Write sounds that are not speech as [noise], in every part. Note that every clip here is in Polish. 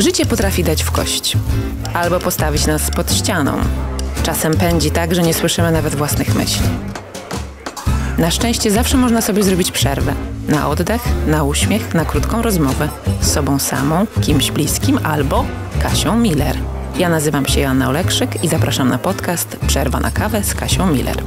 Życie potrafi dać w kość albo postawić nas pod ścianą. Czasem pędzi tak, że nie słyszymy nawet własnych myśli. Na szczęście zawsze można sobie zrobić przerwę. Na oddech, na uśmiech, na krótką rozmowę z sobą samą, kimś bliskim albo Kasią Miller. Ja nazywam się Joanna Olekszyk i zapraszam na podcast Przerwa na kawę z Kasią Miller.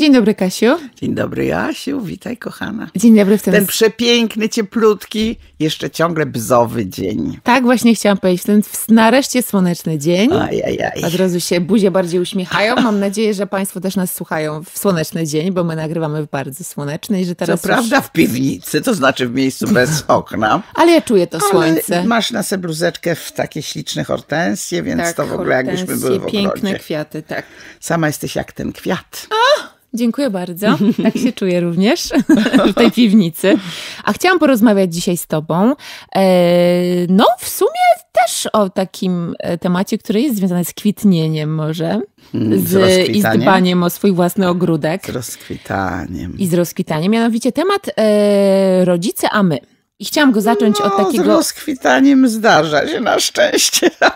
Dzień dobry, Kasiu. Dzień dobry, Jasiu. Witaj, kochana. Dzień dobry w tym... Ten przepiękny, cieplutki, jeszcze ciągle bzowy dzień. Tak, właśnie chciałam powiedzieć. Ten nareszcie słoneczny dzień. Ajajaj. Od razu się buzie bardziej uśmiechają. Mam nadzieję, że Państwo też nas słuchają w słoneczny dzień, bo my nagrywamy w bardzo słoneczny i że teraz... Co już... prawda w piwnicy, to znaczy w miejscu bez [laughs] okna. Ale ja czuję to Ale słońce. masz na sobie bluzeczkę w takie śliczne hortensje, więc tak, to w ogóle jakbyśmy byli w ogrodzie. piękne kwiaty, tak. Sama jesteś jak ten kwiat. A! Dziękuję bardzo. [laughs] Tak się czuję również w tej piwnicy. A chciałam porozmawiać dzisiaj z Tobą. E, no, w sumie też o takim e, temacie, który jest związany z kwitnieniem, może. Mm, z, I dbaniem o swój własny ogródek. Z rozkwitaniem. I z rozkwitaniem. Mianowicie temat e, rodzice, a my. I chciałam go zacząć no, od takiego. Z rozkwitaniem zdarza się na szczęście. [laughs]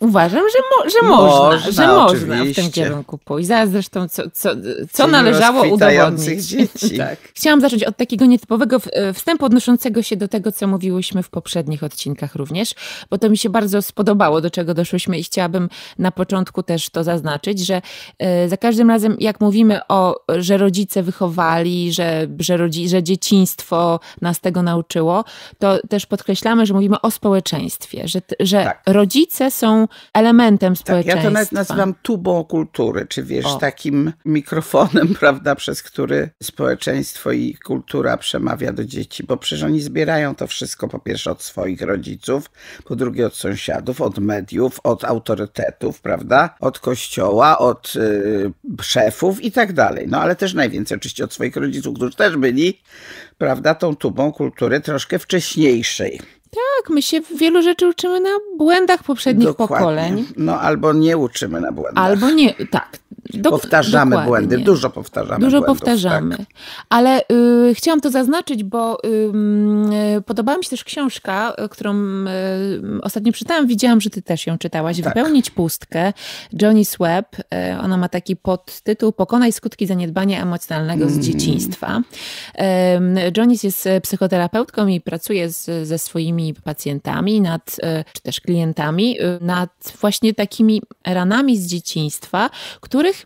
Uważam, że, mo że można, można, że no, można w tym kierunku pójść. Zaraz zresztą, co, co, co należało udowodnić. [laughs] Dzieci. [laughs] tak. Chciałam zacząć od takiego nietypowego e, wstępu odnoszącego się do tego, co mówiłyśmy w poprzednich odcinkach również, bo to mi się bardzo spodobało, do czego doszłyśmy i chciałabym na początku też to zaznaczyć, że e, za każdym razem, jak mówimy o, że rodzice wychowali, że, że, rodzi, że dzieciństwo nas tego nauczyło, to też podkreślamy, że mówimy o społeczeństwie, że, że tak. rodzice są elementem społeczeństwa. Tak, ja to nawet nazywam tubą kultury, czy wiesz, o. takim mikrofonem, [laughs] prawda, przez który społeczeństwo i kultura przemawia do dzieci, bo przecież oni zbierają to wszystko po pierwsze od swoich rodziców, po drugie od sąsiadów, od mediów, od autorytetów, prawda, od kościoła, od yy, szefów i tak dalej. No ale też najwięcej oczywiście od swoich rodziców, którzy też byli, prawda, tą tubą kultury troszkę wcześniejszej. Tak, my się wielu rzeczy uczymy na błędach poprzednich Dokładnie. pokoleń. No albo nie uczymy na błędach. Albo nie, tak, do, powtarzamy błędy, dużo powtarzamy. Dużo błędów, powtarzamy. Tak. Ale y, chciałam to zaznaczyć, bo y, podobała mi się też książka, y, którą y, ostatnio czytałam. Widziałam, że ty też ją czytałaś. Tak. Wypełnić pustkę. Johnny Webb. Y, ona ma taki podtytuł Pokonaj skutki zaniedbania emocjonalnego mm. z dzieciństwa. Johnny jest y, psychoterapeutką i pracuje z, ze swoimi pacjentami nad, czy też klientami nad właśnie takimi ranami z dzieciństwa, których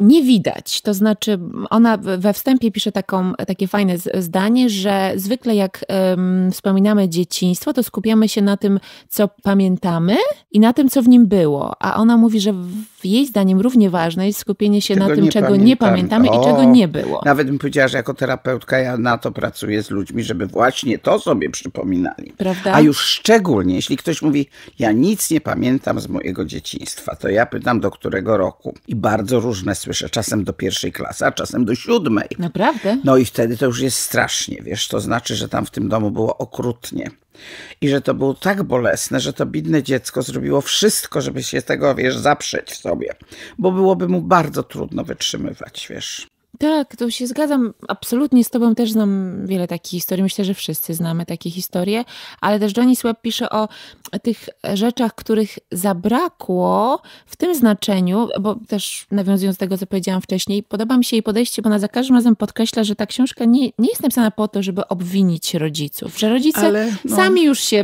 nie widać. To znaczy, ona we wstępie pisze taką, takie fajne zdanie, że zwykle jak um, wspominamy dzieciństwo, to skupiamy się na tym, co pamiętamy i na tym, co w nim było. A ona mówi, że jej zdaniem równie ważne jest skupienie się na tym, nie czego pamiętam. nie pamiętamy o, i czego nie było. Nawet bym powiedziała, że jako terapeutka ja na to pracuję z ludźmi, żeby właśnie to sobie przypominali. Prawda? A już szczególnie, jeśli ktoś mówi, ja nic nie pamiętam z mojego dzieciństwa, to ja pytam, do którego roku. I bardzo różne słowa słyszę czasem do pierwszej klasy, a czasem do siódmej. Naprawdę? No i wtedy to już jest strasznie, wiesz, to znaczy, że tam w tym domu było okrutnie. I że to było tak bolesne, że to biedne dziecko zrobiło wszystko, żeby się tego, wiesz, zaprzeć w sobie, bo byłoby mu bardzo trudno wytrzymywać, wiesz. Tak, to się zgadzam. Absolutnie z Tobą też znam wiele takich historii. Myślę, że wszyscy znamy takie historie, ale też Johnny Słab pisze o tych rzeczach, których zabrakło w tym znaczeniu, bo też nawiązując do tego, co powiedziałam wcześniej, podoba mi się jej podejście, bo ona za każdym razem podkreśla, że ta książka nie, nie jest napisana po to, żeby obwinić rodziców, że rodzice ale, no. sami już się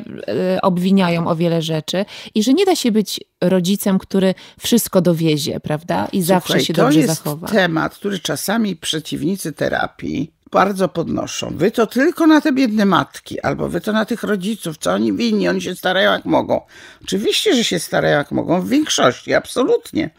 e, obwiniają o wiele rzeczy i że nie da się być rodzicem, który wszystko dowiezie, prawda? I zawsze się dobrze zachowa. To jest temat, który czasami przeciwnicy terapii bardzo podnoszą. Wy to tylko na te biedne matki, albo wy to na tych rodziców, co oni winni, oni się starają jak mogą. Oczywiście, że się starają jak mogą, w większości, absolutnie.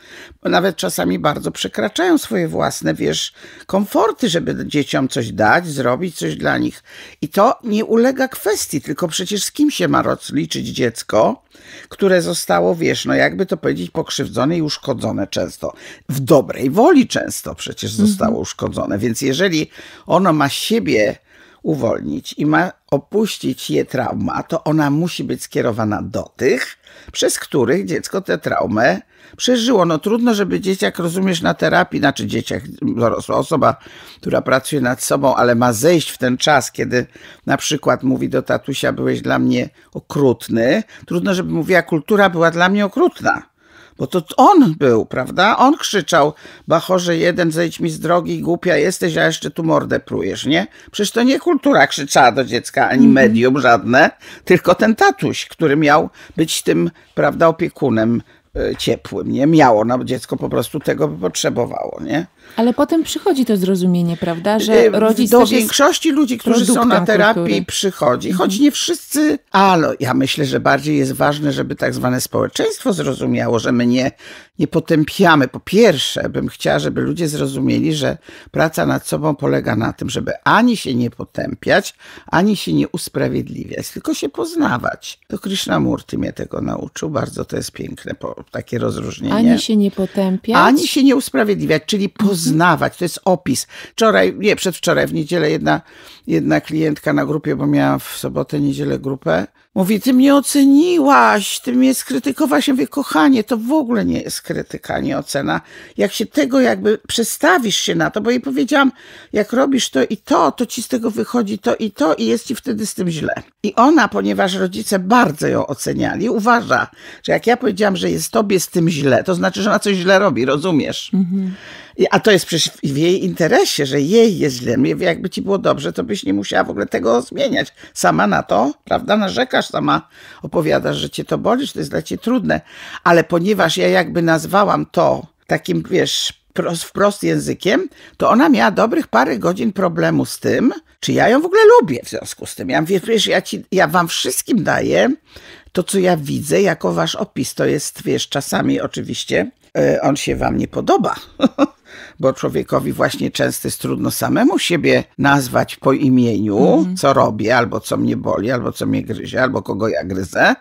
Bo nawet czasami bardzo przekraczają swoje własne, wiesz, komforty, żeby dzieciom coś dać, zrobić coś dla nich. I to nie ulega kwestii, tylko przecież z kim się ma liczyć dziecko, które zostało, wiesz, no jakby to powiedzieć, pokrzywdzone i uszkodzone często. W dobrej woli często przecież mhm. zostało uszkodzone. Więc jeżeli ono ma siebie uwolnić i ma opuścić je trauma, to ona musi być skierowana do tych, przez których dziecko tę traumę przeżyło. No trudno, żeby dzieciak, rozumiesz, na terapii, znaczy dzieciak, dorosła osoba, która pracuje nad sobą, ale ma zejść w ten czas, kiedy na przykład mówi do tatusia, byłeś dla mnie okrutny. Trudno, żeby mówiła, kultura była dla mnie okrutna bo to on był, prawda? On krzyczał, bachorze jeden, zejdź mi z drogi, głupia jesteś, a jeszcze tu mordę prujesz, nie? Przecież to nie kultura krzyczała do dziecka, ani mhm. medium żadne, tylko ten tatuś, który miał być tym, prawda, opiekunem e, ciepłym, nie? Miało, no dziecko po prostu tego potrzebowało, nie? Ale potem przychodzi to zrozumienie, prawda? Że y, rodzic Do większości ludzi, którzy są na terapii, kultury. przychodzi. Mhm. Choć nie wszyscy, ale ja myślę, że bardziej jest ważne, żeby tak zwane społeczeństwo zrozumiało, że my nie, nie potępiamy. Po pierwsze, bym chciała, żeby ludzie zrozumieli, że praca nad sobą polega na tym, żeby ani się nie potępiać, ani się nie usprawiedliwiać, tylko się poznawać. To Krishnamurti mnie tego nauczył. Bardzo to jest piękne, takie rozróżnienie. Ani się nie potępiać. Ani się nie usprawiedliwiać, czyli poznawać mhm poznawać, to jest opis. Wczoraj, nie, przedwczoraj, w niedzielę jedna, jedna klientka na grupie, bo miała w sobotę, niedzielę grupę, mówi, ty mnie oceniłaś, ty mnie skrytykowałaś. Ja mówię, kochanie, to w ogóle nie jest krytyka, nie ocena. Jak się tego jakby przestawisz się na to, bo jej powiedziałam, jak robisz to i to, to ci z tego wychodzi to i to i jest ci wtedy z tym źle. I ona, ponieważ rodzice bardzo ją oceniali, uważa, że jak ja powiedziałam, że jest tobie z tym źle, to znaczy, że ona coś źle robi, rozumiesz? Mhm a to jest przecież w jej interesie, że jej jest źle. Jakby ci było dobrze, to byś nie musiała w ogóle tego zmieniać. Sama na to, prawda, narzekasz, sama opowiadasz, że cię to boli, że to jest dla ciebie trudne. Ale ponieważ ja jakby nazwałam to takim, wiesz, wprost językiem, to ona miała dobrych parę godzin problemu z tym, czy ja ją w ogóle lubię w związku z tym. Ja mówię, wiesz, ja, ci, ja wam wszystkim daję to, co ja widzę jako wasz opis. To jest, wiesz, czasami oczywiście E, on się wam nie podoba, [laughs] bo człowiekowi właśnie często jest trudno samemu siebie nazwać po imieniu, mm co robię, albo co mnie boli, albo co mnie gryzie, albo kogo ja gryzę.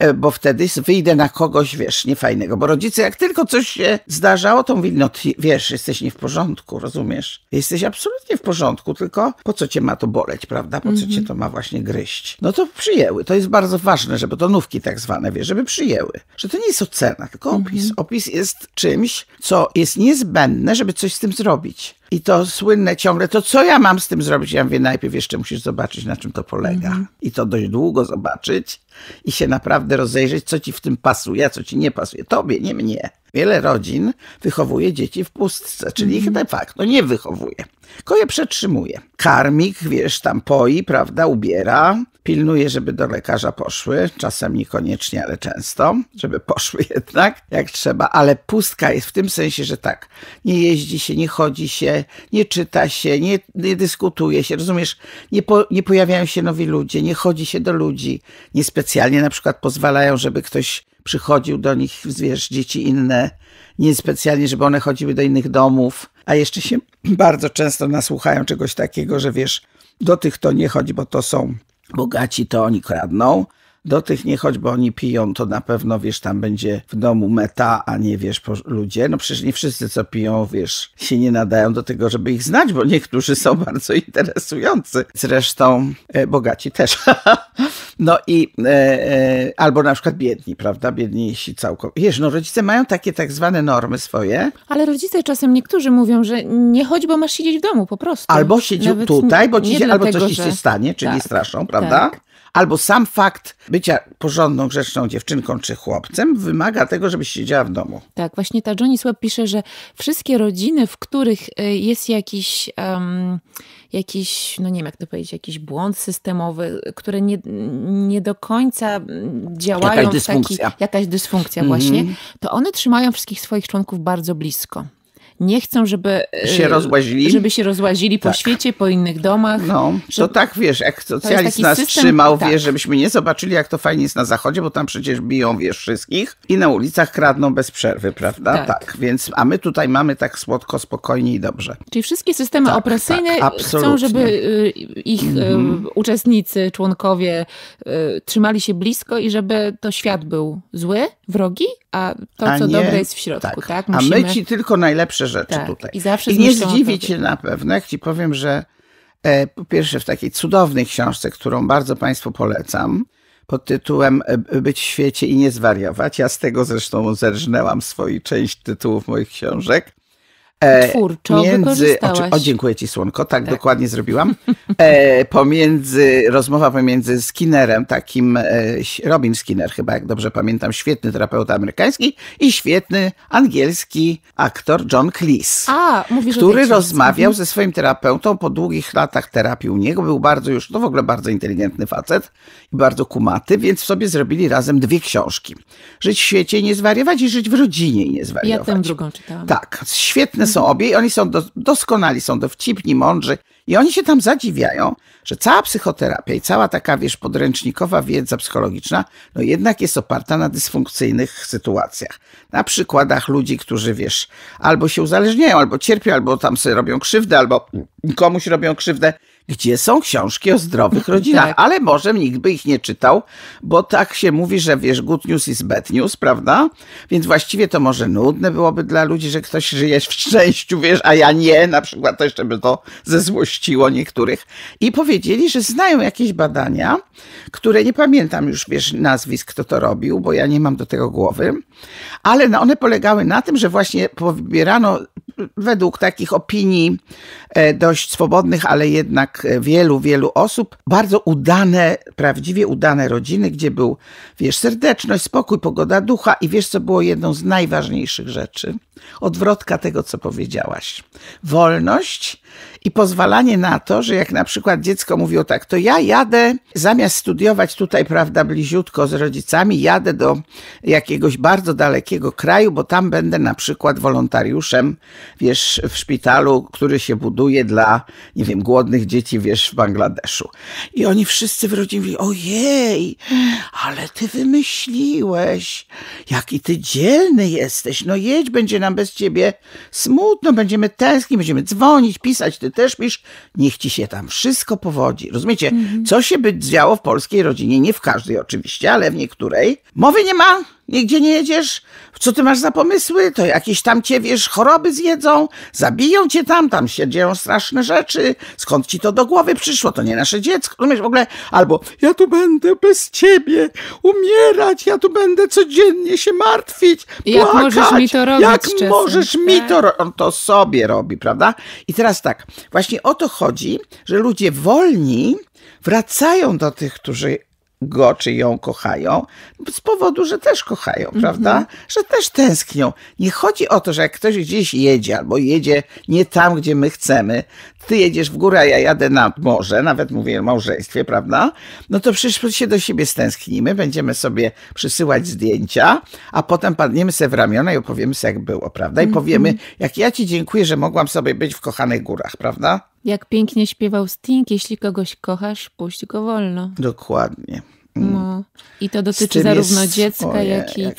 E, bo wtedy wyjdę na kogoś, wiesz, niefajnego. Bo rodzice, jak tylko coś się zdarzało, to mówili, no ty, wiesz, jesteś nie w porządku, rozumiesz? Jesteś absolutnie w porządku, tylko po co cię ma to boleć, prawda? Po co mhm. cię to ma właśnie gryźć? No to przyjęły. To jest bardzo ważne, żeby to nówki tak zwane, wiesz, żeby przyjęły. Że to nie jest ocena, tylko opis. Mhm. Opis jest czymś, co jest niezbędne, żeby coś z tym zrobić. I to słynne ciągle, to co ja mam z tym zrobić? Ja mówię, najpierw jeszcze musisz zobaczyć, na czym to polega. Mhm. I to dość długo zobaczyć i się naprawdę rozejrzeć, co ci w tym pasuje, co ci nie pasuje. Tobie, nie mnie. Wiele rodzin wychowuje dzieci w pustce, czyli ich mhm. de facto nie wychowuje, tylko je przetrzymuje. Karmik, wiesz, tam poi, prawda, ubiera, Pilnuję, żeby do lekarza poszły, czasem niekoniecznie, ale często, żeby poszły [laughs] jednak, jak trzeba, ale pustka jest w tym sensie, że tak, nie jeździ się, nie chodzi się, nie czyta się, nie, nie dyskutuje się, rozumiesz, nie, po, nie pojawiają się nowi ludzie, nie chodzi się do ludzi, niespecjalnie na przykład pozwalają, żeby ktoś przychodził do nich, wiesz, dzieci inne, niespecjalnie, żeby one chodziły do innych domów, a jeszcze się [clears throat] bardzo często nasłuchają czegoś takiego, że wiesz, do tych to nie chodzi, bo to są Bogaci to oni kradną, do tych nie chodź, bo oni piją, to na pewno, wiesz, tam będzie w domu meta, a nie, wiesz, ludzie. No przecież nie wszyscy, co piją, wiesz, się nie nadają do tego, żeby ich znać, bo niektórzy są [laughs] bardzo interesujący. Zresztą e, bogaci też. [laughs] no i e, e, albo na przykład biedni, prawda? Biedniejsi całkowicie. Wiesz, no rodzice mają takie tak zwane normy swoje. Ale rodzice czasem niektórzy mówią, że nie chodź, bo masz siedzieć w domu po prostu. Albo siedzi tutaj, bo ci się, albo coś ci się stanie, czyli tak, straszą, prawda? Tak albo sam fakt bycia porządną, grzeczną dziewczynką czy chłopcem wymaga tego, żebyś siedziała w domu. Tak, właśnie ta Johnny Słab pisze, że wszystkie rodziny, w których e, jest jakiś, um, jakiś no nie wiem jak to powiedzieć, jakiś błąd systemowy, które nie, nie do końca działają jakaś dysfunkcja. Taki, jakaś dysfunkcja mm -hmm. właśnie, mhm. to one trzymają wszystkich swoich członków bardzo blisko nie chcą, żeby e, się rozłazili, żeby się rozłazili tak. po świecie, po innych domach. No, żeby... to tak wiesz, jak socjalizm nas system, trzymał, tak. wiesz, żebyśmy nie zobaczyli, jak to fajnie jest na zachodzie, bo tam przecież biją, wiesz, wszystkich i na ulicach kradną bez przerwy, prawda? Tak. tak. Więc, a my tutaj mamy tak słodko, spokojnie i dobrze. Czyli wszystkie systemy tak, opresyjne tak, chcą, żeby y, ich y, mhm. uczestnicy, członkowie y, trzymali się blisko i żeby to świat był zły, wrogi, a to, a co nie, dobre jest w środku, tak? Musimy... Tak? A my ci tylko najlepsze rzeczy tak. tutaj. I, zawsze I nie zdziwić się na pewno, jak ci powiem, że e, po pierwsze w takiej cudownej książce, którą bardzo Państwu polecam, pod tytułem e, Być w świecie i nie zwariować. Ja z tego zresztą zerżnęłam swojej część tytułów moich książek. E, Twórczo między, wykorzystałaś. O, o, dziękuję ci, Słonko. Tak, tak. dokładnie zrobiłam. E, pomiędzy, rozmowa pomiędzy Skinnerem, takim e, Robin Skinner chyba, jak dobrze pamiętam, świetny terapeuta amerykański i świetny angielski aktor John Cleese, A, mówisz który rozmawiał mhm. ze swoim terapeutą po długich latach terapii u niego. Był bardzo już, no w ogóle bardzo inteligentny facet i bardzo kumaty, więc sobie zrobili razem dwie książki. Żyć w świecie i nie zwariować i żyć w rodzinie i nie zwariować. Ja tę drugą czytałam. Tak, świetne są obie i oni są do, doskonali, są dowcipni, mądrzy i oni się tam zadziwiają, że cała psychoterapia i cała taka, wiesz, podręcznikowa wiedza psychologiczna, no jednak jest oparta na dysfunkcyjnych sytuacjach. Na przykładach ludzi, którzy, wiesz, albo się uzależniają, albo cierpią, albo tam sobie robią krzywdę, albo komuś robią krzywdę gdzie są książki o zdrowych [laughs] rodzinach, tak. ale może nikt by ich nie czytał, bo tak się mówi, że wiesz, good news is bad news, prawda? Więc właściwie to może nudne byłoby dla ludzi, że ktoś żyje w szczęściu, wiesz, a ja nie, na przykład to jeszcze by to zezłościło niektórych. I powiedzieli, że znają jakieś badania, które nie pamiętam już, wiesz, nazwisk, kto to robił, bo ja nie mam do tego głowy, ale no, one polegały na tym, że właśnie pobierano według takich opinii e, dość swobodnych, ale jednak e, wielu, wielu osób, bardzo udane, prawdziwie udane rodziny, gdzie był, wiesz, serdeczność, spokój, pogoda ducha i wiesz, co było jedną z najważniejszych rzeczy? Odwrotka tego, co powiedziałaś. Wolność, i pozwalanie na to, że jak na przykład dziecko mówiło tak, to ja jadę, zamiast studiować tutaj, prawda, bliziutko z rodzicami, jadę do jakiegoś bardzo dalekiego kraju, bo tam będę na przykład wolontariuszem, wiesz, w szpitalu, który się buduje dla, nie wiem, głodnych dzieci, wiesz, w Bangladeszu. I oni wszyscy w rodzinie mówili, ojej, ale ty wymyśliłeś, jaki ty dzielny jesteś, no jedź, będzie nam bez ciebie smutno, będziemy tęskni, będziemy dzwonić, pisać, ty ty też pisz, niech ci się tam wszystko powodzi. Rozumiecie, co się by działo w polskiej rodzinie, nie w każdej oczywiście, ale w niektórej. Mowy nie ma, Nigdzie nie jedziesz? Co ty masz za pomysły? To jakieś tam cię, wiesz, choroby zjedzą, zabiją cię tam, tam się dzieją straszne rzeczy. Skąd ci to do głowy przyszło? To nie nasze dziecko. Rozumiesz w ogóle? Albo ja tu będę bez ciebie umierać, ja tu będę codziennie się martwić, płakać. Jak możesz mi to robić Jak czasem, możesz tak? mi to robić? On to sobie robi, prawda? I teraz tak, właśnie o to chodzi, że ludzie wolni wracają do tych, którzy go czy ją kochają, z powodu, że też kochają, mm -hmm. prawda? Że też tęsknią. Nie chodzi o to, że jak ktoś gdzieś jedzie albo jedzie nie tam, gdzie my chcemy, ty jedziesz w górę, a ja jadę na morze, nawet mówię o małżeństwie, prawda? No to przecież się do siebie stęsknimy, będziemy sobie przysyłać zdjęcia, a potem padniemy sobie w ramiona i opowiemy sobie, jak było, prawda? I mm -hmm. powiemy, jak ja ci dziękuję, że mogłam sobie być w kochanych górach, prawda? Jak pięknie śpiewał Sting, jeśli kogoś kochasz, puść go wolno. Dokładnie. Mm. No. I to dotyczy zarówno jest, dziecka, jak i jak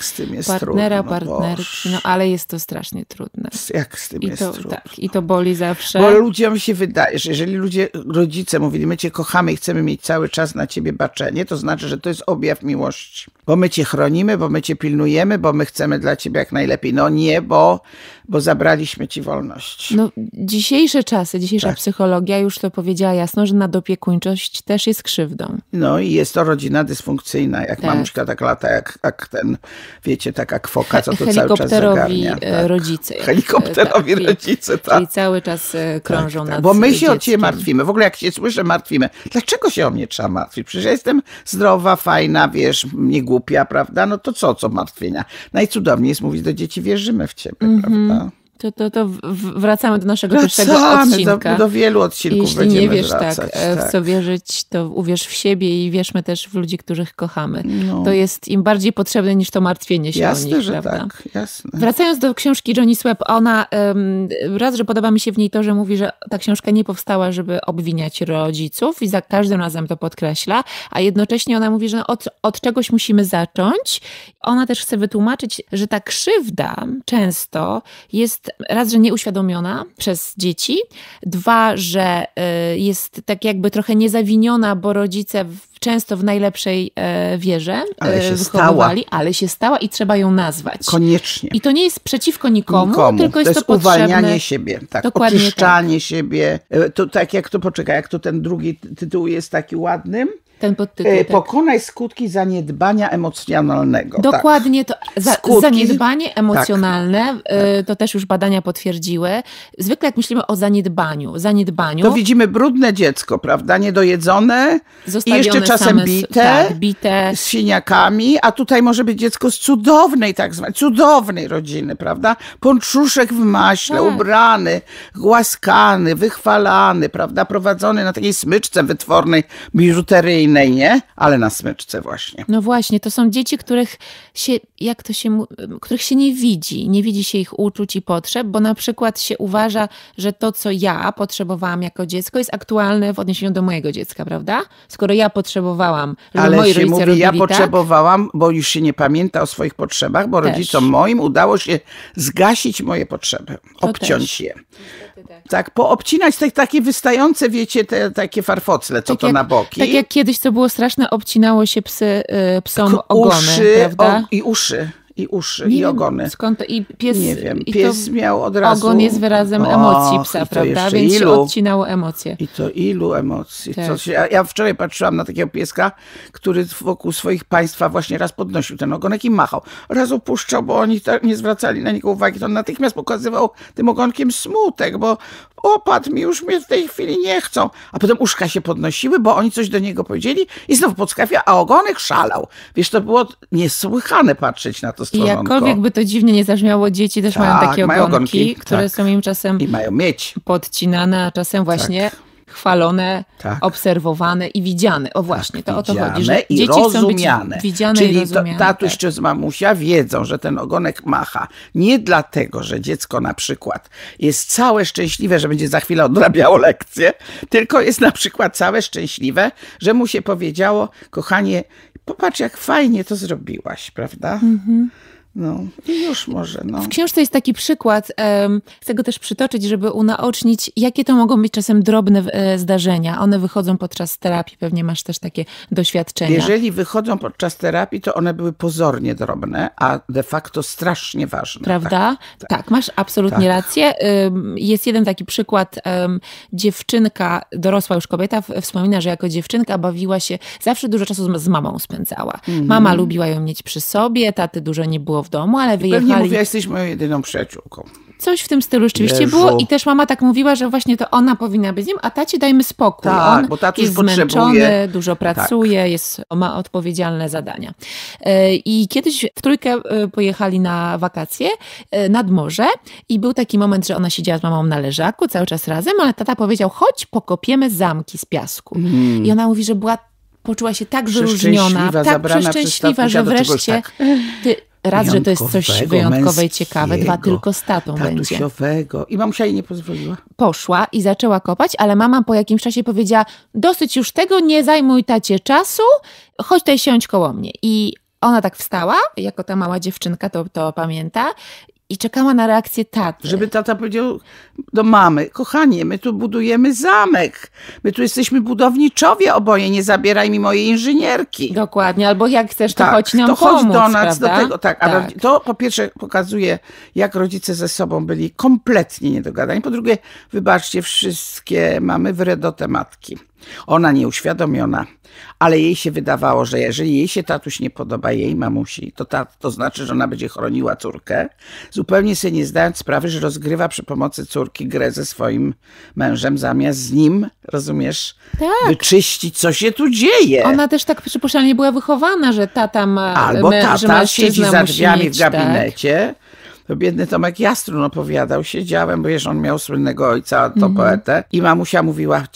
partnera, trudno, partnerki. No ale jest to strasznie trudne. Jak z tym I jest to, trudno. Tak, I to boli zawsze. Bo ludziom się wydaje, że jeżeli ludzie, rodzice mówili, my cię kochamy i chcemy mieć cały czas na ciebie baczenie, to znaczy, że to jest objaw miłości. Bo my cię chronimy, bo my cię pilnujemy, bo my chcemy dla ciebie jak najlepiej. No nie, bo bo zabraliśmy ci wolność. No, dzisiejsze czasy, dzisiejsza tak. psychologia już to powiedziała jasno, że nadopiekuńczość też jest krzywdą. No i jest to rodzina dysfunkcyjna, jak tak. mamuśka tak lata, jak, jak ten, wiecie, taka kwoka, co to cały czas zagarnia. E, tak. rodzice. Helikopterowi e, tak, rodzice, tak. Czyli cały czas e, tak, krążą tak, tak. nad Bo my się dzieckiem. o ciebie martwimy. W ogóle jak się słyszę, martwimy. Dlaczego się o mnie trzeba martwić? Przecież ja jestem zdrowa, fajna, wiesz, niegłupia, prawda? No to co, co martwienia? Najcudowniej jest mówić do dzieci, wierzymy w ciebie, mm -hmm. prawda? To, to, to wracamy do naszego pierwszego odcinka. Do, do wielu odcinków Jeśli nie wiesz wracać, tak, e, tak, w co wierzyć, to uwierz w siebie i wierzmy też w ludzi, których kochamy. No. To jest im bardziej potrzebne niż to martwienie się jasne, o nich, że prawda? Tak, jasne. Wracając do książki Johnny Swepp, ona raz, że podoba mi się w niej to, że mówi, że ta książka nie powstała, żeby obwiniać rodziców i za każdym razem to podkreśla, a jednocześnie ona mówi, że od, od czegoś musimy zacząć. Ona też chce wytłumaczyć, że ta krzywda często jest raz, że nieuświadomiona przez dzieci, dwa, że y, jest tak jakby trochę niezawiniona, bo rodzice często w najlepszej e, wierze ale e, się wychowywali, stała. ale się stała i trzeba ją nazwać. Koniecznie. I to nie jest przeciwko nikomu, nikomu. tylko jest to, jest to potrzebne. siebie, tak, Dokładnie tak. oczyszczanie tak. siebie. E, to tak jak to, poczeka, jak to ten drugi tytuł jest taki ładny, Ten podtytuł. Tak. Pokonaj skutki zaniedbania emocjonalnego. Tak. Dokładnie tak. to. Za, skutki, zaniedbanie emocjonalne, tak, to też już badania potwierdziły. Zwykle jak myślimy o zaniedbaniu, zaniedbaniu. To widzimy brudne dziecko, prawda? Niedojedzone. I jeszcze czasem bite, tak, bite, z siniakami, a tutaj może być dziecko z cudownej, tak zwanej, cudownej rodziny, prawda? Ponczuszek w maśle, tak. ubrany, głaskany, wychwalany, prawda? Prowadzony na takiej smyczce wytwornej, biżuteryjnej, nie? Ale na smyczce właśnie. No właśnie, to są dzieci, których się, jak to się, których się nie widzi. Nie widzi się ich uczuć i potrzeb, bo na przykład się uważa, że to, co ja potrzebowałam jako dziecko, jest aktualne w odniesieniu do mojego dziecka, prawda? Skoro ja potrzebowałam potrzebowałam. Żeby Ale moi się mówi, ja tak? potrzebowałam, tak. bo już się nie pamięta o swoich potrzebach, bo też. rodzicom moim udało się zgasić moje potrzeby, to obciąć też. je. Tak. tak. poobcinać te takie wystające, wiecie, te takie farfocle, co tak to jak, na boki. Tak jak kiedyś, co było straszne, obcinało się psy, y, psom ogony, prawda? O, I uszy i uszy, nie i wiem, ogony. Skąd to? I pies, nie wiem, pies miał od razu... Ogon jest wyrazem Och, emocji psa, prawda? Więc ilu, się odcinało emocje. I to ilu emocji. Tak. Się, ja wczoraj patrzyłam na takiego pieska, który wokół swoich państwa właśnie raz podnosił ten ogonek i machał. Raz opuszczał, bo oni nie zwracali na niego uwagi. To on natychmiast pokazywał tym ogonkiem smutek, bo opadł mi, już mnie w tej chwili nie chcą. A potem uszka się podnosiły, bo oni coś do niego powiedzieli i znowu podskafia, a ogonek szalał. Wiesz, to było niesłychane patrzeć na to to stworzonko. I jakkolwiek by to dziwnie nie zabrzmiało, dzieci też tak, mają takie ogonki, mają ogonki które tak. są im czasem I mają mieć. podcinane, a czasem tak. właśnie tak. chwalone, obserwowane i widziane. O tak, właśnie, to o to chodzi, że i dzieci rozumiane. chcą być widziane Czyli i rozumiane. To, tatuś czy z mamusia wiedzą, że ten ogonek macha. Nie dlatego, że dziecko na przykład jest całe szczęśliwe, że będzie za chwilę odrabiało lekcję, tylko jest na przykład całe szczęśliwe, że mu się powiedziało, kochanie, Popatrz, jak fajnie to zrobiłaś, prawda? Mhm. No i już może. No. W książce jest taki przykład, chcę go też przytoczyć, żeby unaocznić, jakie to mogą być czasem drobne e, zdarzenia. One wychodzą podczas terapii, pewnie masz też takie doświadczenia. Jeżeli wychodzą podczas terapii, to one były pozornie drobne, a de facto strasznie ważne. Prawda? Tak, tak. tak masz absolutnie tak. rację. Jest jeden taki przykład. Dziewczynka, dorosła już kobieta, wspomina, że jako dziewczynka bawiła się, zawsze dużo czasu z mamą spędzała. Mama mhm. lubiła ją mieć przy sobie, taty dużo nie było w domu, ale wyjechali. Pewnie mówiła, jesteś moją jedyną przyjaciółką. Coś w tym stylu rzeczywiście Jezu. było i też mama tak mówiła, że właśnie to ona powinna być z nim, a tacie dajmy spokój. Tak, On bo jest potrzebuje... zmęczony, dużo tak. pracuje, tak. jest, ma odpowiedzialne zadania. E, I kiedyś w trójkę e, pojechali na wakacje e, nad morze i był taki moment, że ona siedziała z mamą na leżaku, cały czas razem, ale tata powiedział, chodź pokopiemy zamki z piasku. Hmm. I ona mówi, że była poczuła się tak wyróżniona, tak przeszczęśliwa, że wreszcie tak. ty, Raz, że to jest coś wyjątkowe i ciekawe, dwa tylko z tatą będzie. I mamusia jej nie pozwoliła. Poszła i zaczęła kopać, ale mama po jakimś czasie powiedziała, dosyć już tego, nie zajmuj tacie czasu, chodź tutaj siądź koło mnie. I ona tak wstała, jako ta mała dziewczynka to, to pamięta, i czekała na reakcję taty. Żeby tata powiedział do no mamy, kochanie, my tu budujemy zamek, my tu jesteśmy budowniczowie oboje, nie zabieraj mi mojej inżynierki. Dokładnie, albo jak chcesz, to tak, chodź nam to pomóc, do nas, prawda? do tego. Tak, tak. Ale to po pierwsze pokazuje, jak rodzice ze sobą byli kompletnie niedogadani. Po drugie, wybaczcie, wszystkie mamy wredotę matki. Ona nieuświadomiona, ale jej się wydawało, że jeżeli jej się tatuś nie podoba, jej mamusi, to, ta, to znaczy, że ona będzie chroniła córkę, zupełnie sobie nie zdając sprawy, że rozgrywa przy pomocy córki grę ze swoim mężem, zamiast z nim, rozumiesz, tak. wyczyścić, co się tu dzieje. Ona też tak przypuszczalnie była wychowana, że tata ma Albo tata siedzi za drzwiami mieć, w tak. gabinecie, to biedny Tomek Jastrun opowiadał, siedziałem, bo wiesz, on miał słynnego ojca, to mm -hmm. poetę i mamusia mówiła,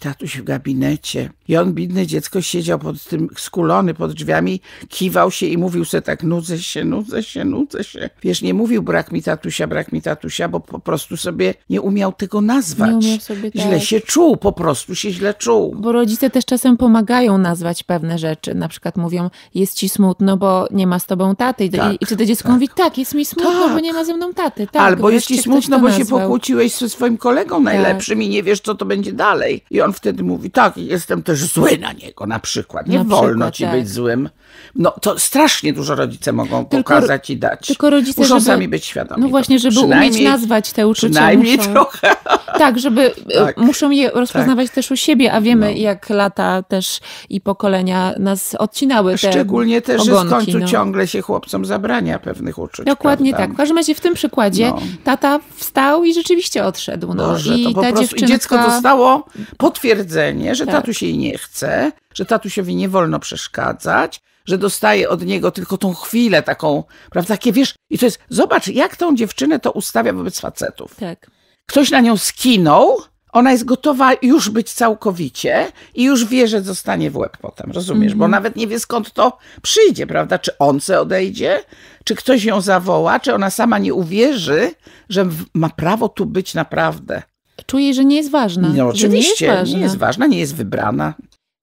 tatuś w gabinecie. I on, biedny dziecko, siedział pod tym, skulony pod drzwiami, kiwał się i mówił sobie tak, nudzę się, nudzę się, nudzę się. Wiesz, nie mówił brak mi tatusia, brak mi tatusia, bo po prostu sobie nie umiał tego nazwać. Nie umiał sobie źle tak. się czuł, po prostu się źle czuł. Bo rodzice też czasem pomagają nazwać pewne rzeczy. Na przykład mówią, jest ci smutno, bo nie ma z tobą taty. I, tak, i wtedy dziecko tak. mówi, tak, jest mi smutno, tak, bo tak. nie ma ze mną taty. Tak, Albo jest ci smutno, bo się pokłóciłeś ze swoim kolegą tak. najlepszym tak. i nie wiesz, co to będzie dalej. I on wtedy mówi, tak, jestem też zły na niego na przykład. Nie na wolno przykład, ci tak. być złym. No to strasznie dużo rodzice mogą tylko, pokazać i dać. Tylko rodzice muszą żeby, sami być świadomi. No właśnie, żeby umieć nazwać te uczucia. Przynajmniej muszą, trochę. [laughs] Tak, żeby e, [laughs] tak, muszą je tak. rozpoznawać tak. też u siebie, a wiemy no. jak lata też i pokolenia nas odcinały te Szczególnie też, ogonki, że w końcu no. ciągle się chłopcom zabrania pewnych uczuć. Dokładnie prawda? tak. W każdym razie w tym przykładzie no. tata wstał i rzeczywiście odszedł. No. Boże, I ta dziewczynka... dziecko dostało potwierdzenie, że tak. się jej nie chce, że tatusiowi nie wolno przeszkadzać, że dostaje od niego tylko tą chwilę taką, prawda, takie wiesz, i to jest, zobacz, jak tą dziewczynę to ustawia wobec facetów. Tak. Ktoś na nią skinął, ona jest gotowa już być całkowicie i już wie, że zostanie w łeb potem, rozumiesz? Mm. Bo mhm. nawet nie wie skąd to przyjdzie, prawda? Czy on se odejdzie, czy ktoś ją zawoła, czy ona sama nie uwierzy, że ma prawo tu być naprawdę. Czuje, że nie jest ważna. No oczywiście, nie jest ważna. nie jest ważna, nie jest wybrana.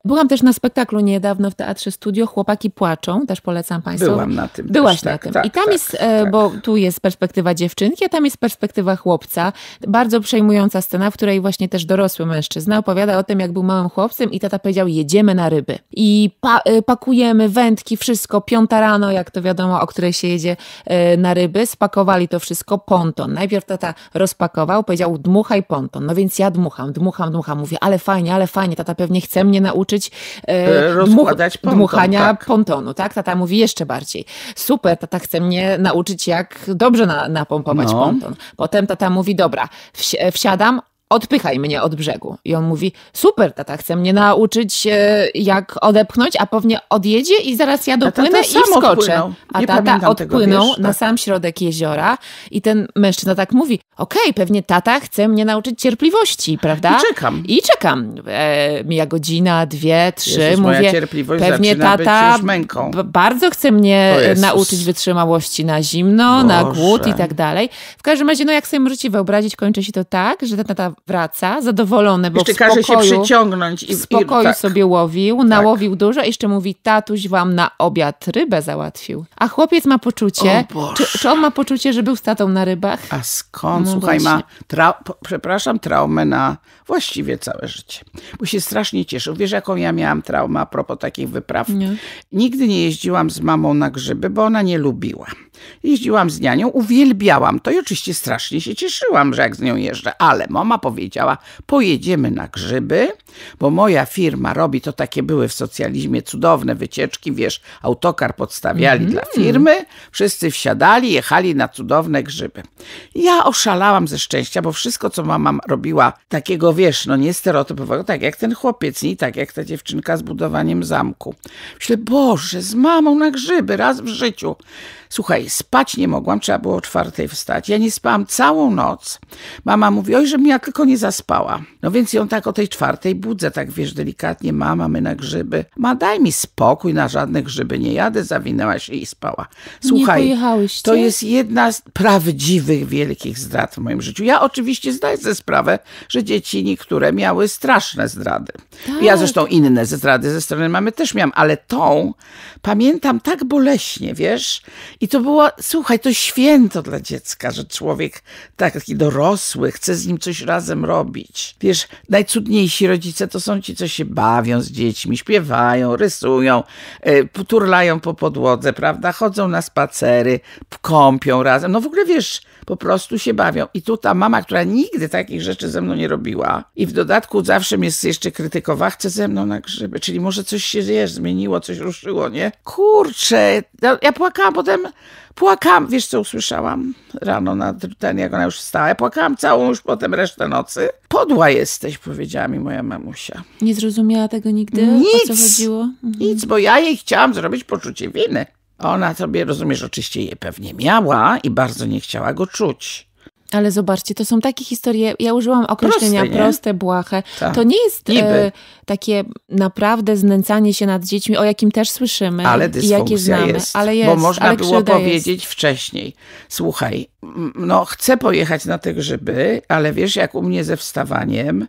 Byłam też na spektaklu niedawno w Teatrze Studio Chłopaki płaczą, też polecam Państwu. Byłam na tym. Byłaś też, na tak, tym. Tak, I tam tak, jest, e, tak. bo tu jest perspektywa dziewczynki, a tam jest perspektywa chłopca. Bardzo przejmująca scena, w której właśnie też dorosły mężczyzna opowiada o tym, jak był małym chłopcem i tata powiedział, jedziemy na ryby. I pa e, pakujemy wędki, wszystko, piąta rano, jak to wiadomo, o której się jedzie e, na ryby. Spakowali to wszystko, ponton. Najpierw tata rozpakował, powiedział, dmuchaj ponton. No więc ja dmucham, dmucham, dmucham. Mówię, ale fajnie, ale fajnie, tata pewnie chce mnie nauczyć nauczyć e, e, dmuchania ponton, tak. pontonu. Tak, tata mówi jeszcze bardziej. Super, tata chce mnie nauczyć, jak dobrze na, napompować no. ponton. Potem tata mówi, dobra, wsi e, wsiadam, odpychaj mnie od brzegu. I on mówi, super, tata chce mnie nauczyć, e, jak odepchnąć, a pewnie odjedzie i zaraz ja dopłynę i wskoczę. A tata odpłynął tego, wiesz, na tak. sam środek jeziora i ten mężczyzna tak mówi, okej, okay, pewnie tata chce mnie nauczyć cierpliwości, prawda? I czekam. I czekam. E, mija godzina, dwie, trzy. Jezus, mówię, pewnie tata bardzo chce mnie nauczyć wytrzymałości na zimno, Boże. na głód i tak dalej. W każdym razie, no jak sobie możecie wyobrazić, kończy się to tak, że tata wraca, zadowolony, bo jeszcze w spokoju, każe się przyciągnąć i w spokoju tak. sobie łowił, tak. nałowił tak. dużo i jeszcze mówi, tatuś wam na obiad rybę załatwił. A chłopiec ma poczucie, czy, czy, on ma poczucie, że był statą na rybach? A skąd? No Słuchaj, właśnie. ma, trau przepraszam, traumę na właściwie całe życie. Bo się strasznie cieszył. Wiesz, jaką ja miałam traumę a propos takich wypraw? Nie. Nigdy nie jeździłam z mamą na grzyby, bo ona nie lubiła. Jeździłam z nianią, uwielbiałam to i oczywiście strasznie się cieszyłam, że jak z nią jeżdżę, ale mama powiedziała, pojedziemy na grzyby, bo moja firma robi to takie były w socjalizmie cudowne wycieczki, wiesz, autokar podstawiali mm -hmm. dla mhm. firmy, wszyscy wsiadali, jechali na cudowne grzyby. Ja oszalałam ze szczęścia, bo wszystko, co mama robiła, takiego, wiesz, no nie stereotypowego, tak jak ten chłopiec, nie tak jak ta dziewczynka z budowaniem zamku. Myślę, Boże, z mamą na grzyby raz w życiu. Słuchaj, spać nie mogłam, trzeba było o czwartej wstać. Ja nie spałam całą noc. Mama mówi, oj, żebym ja tylko nie zaspała. No więc ją tak o tej czwartej budzę, tak wiesz, delikatnie, mama, my na grzyby. Ma, daj mi spokój, na żadne grzyby nie jadę, zawinęła się i spała. Słuchaj, to jest jedna z prawdziwych, wielkich zdrad w moim życiu. Ja oczywiście zdaję sobie sprawę, że dzieci niektóre miały straszne zdrady. Tak. Ja zresztą inne zdrady ze strony mamy też miałam, ale tą pamiętam tak boleśnie, wiesz? I to było, słuchaj, to święto dla dziecka, że człowiek taki dorosły chce z nim coś razem robić. Wiesz, najcudniejsi rodzice to są ci, co się bawią z dziećmi, śpiewają, rysują, e, turlają po podłodze, prawda? Chodzą na spacery, kąpią razem. No w ogóle wiesz, po prostu się bawią. I tu ta mama, która nigdy takich rzeczy ze mną nie robiła i w dodatku zawsze mnie jeszcze krytykowała, chce ze mną na grzyby, czyli może coś się wiesz, zmieniło, coś ruszyło, nie? Kurczę, no, ja płakałam potem, płakałam, wiesz co usłyszałam rano na ten, jak ona już wstała, ja płakałam całą już potem resztę nocy. Podła jesteś, powiedziała mi moja mamusia. Nie zrozumiała tego nigdy, nic, o co chodziło? Mhm. Nic, bo ja jej chciałam zrobić poczucie winy. Ona sobie, rozumiesz, oczywiście je pewnie miała i bardzo nie chciała go czuć. Ale zobaczcie, to są takie historie, ja użyłam określenia proste, proste błahe. Tak. To nie jest e, takie naprawdę znęcanie się nad dziećmi, o jakim też słyszymy ale i jakie znamy. Jest, ale jest, bo można było powiedzieć jest. wcześniej. Słuchaj, no, chcę pojechać na te grzyby, ale wiesz, jak u mnie ze wstawaniem,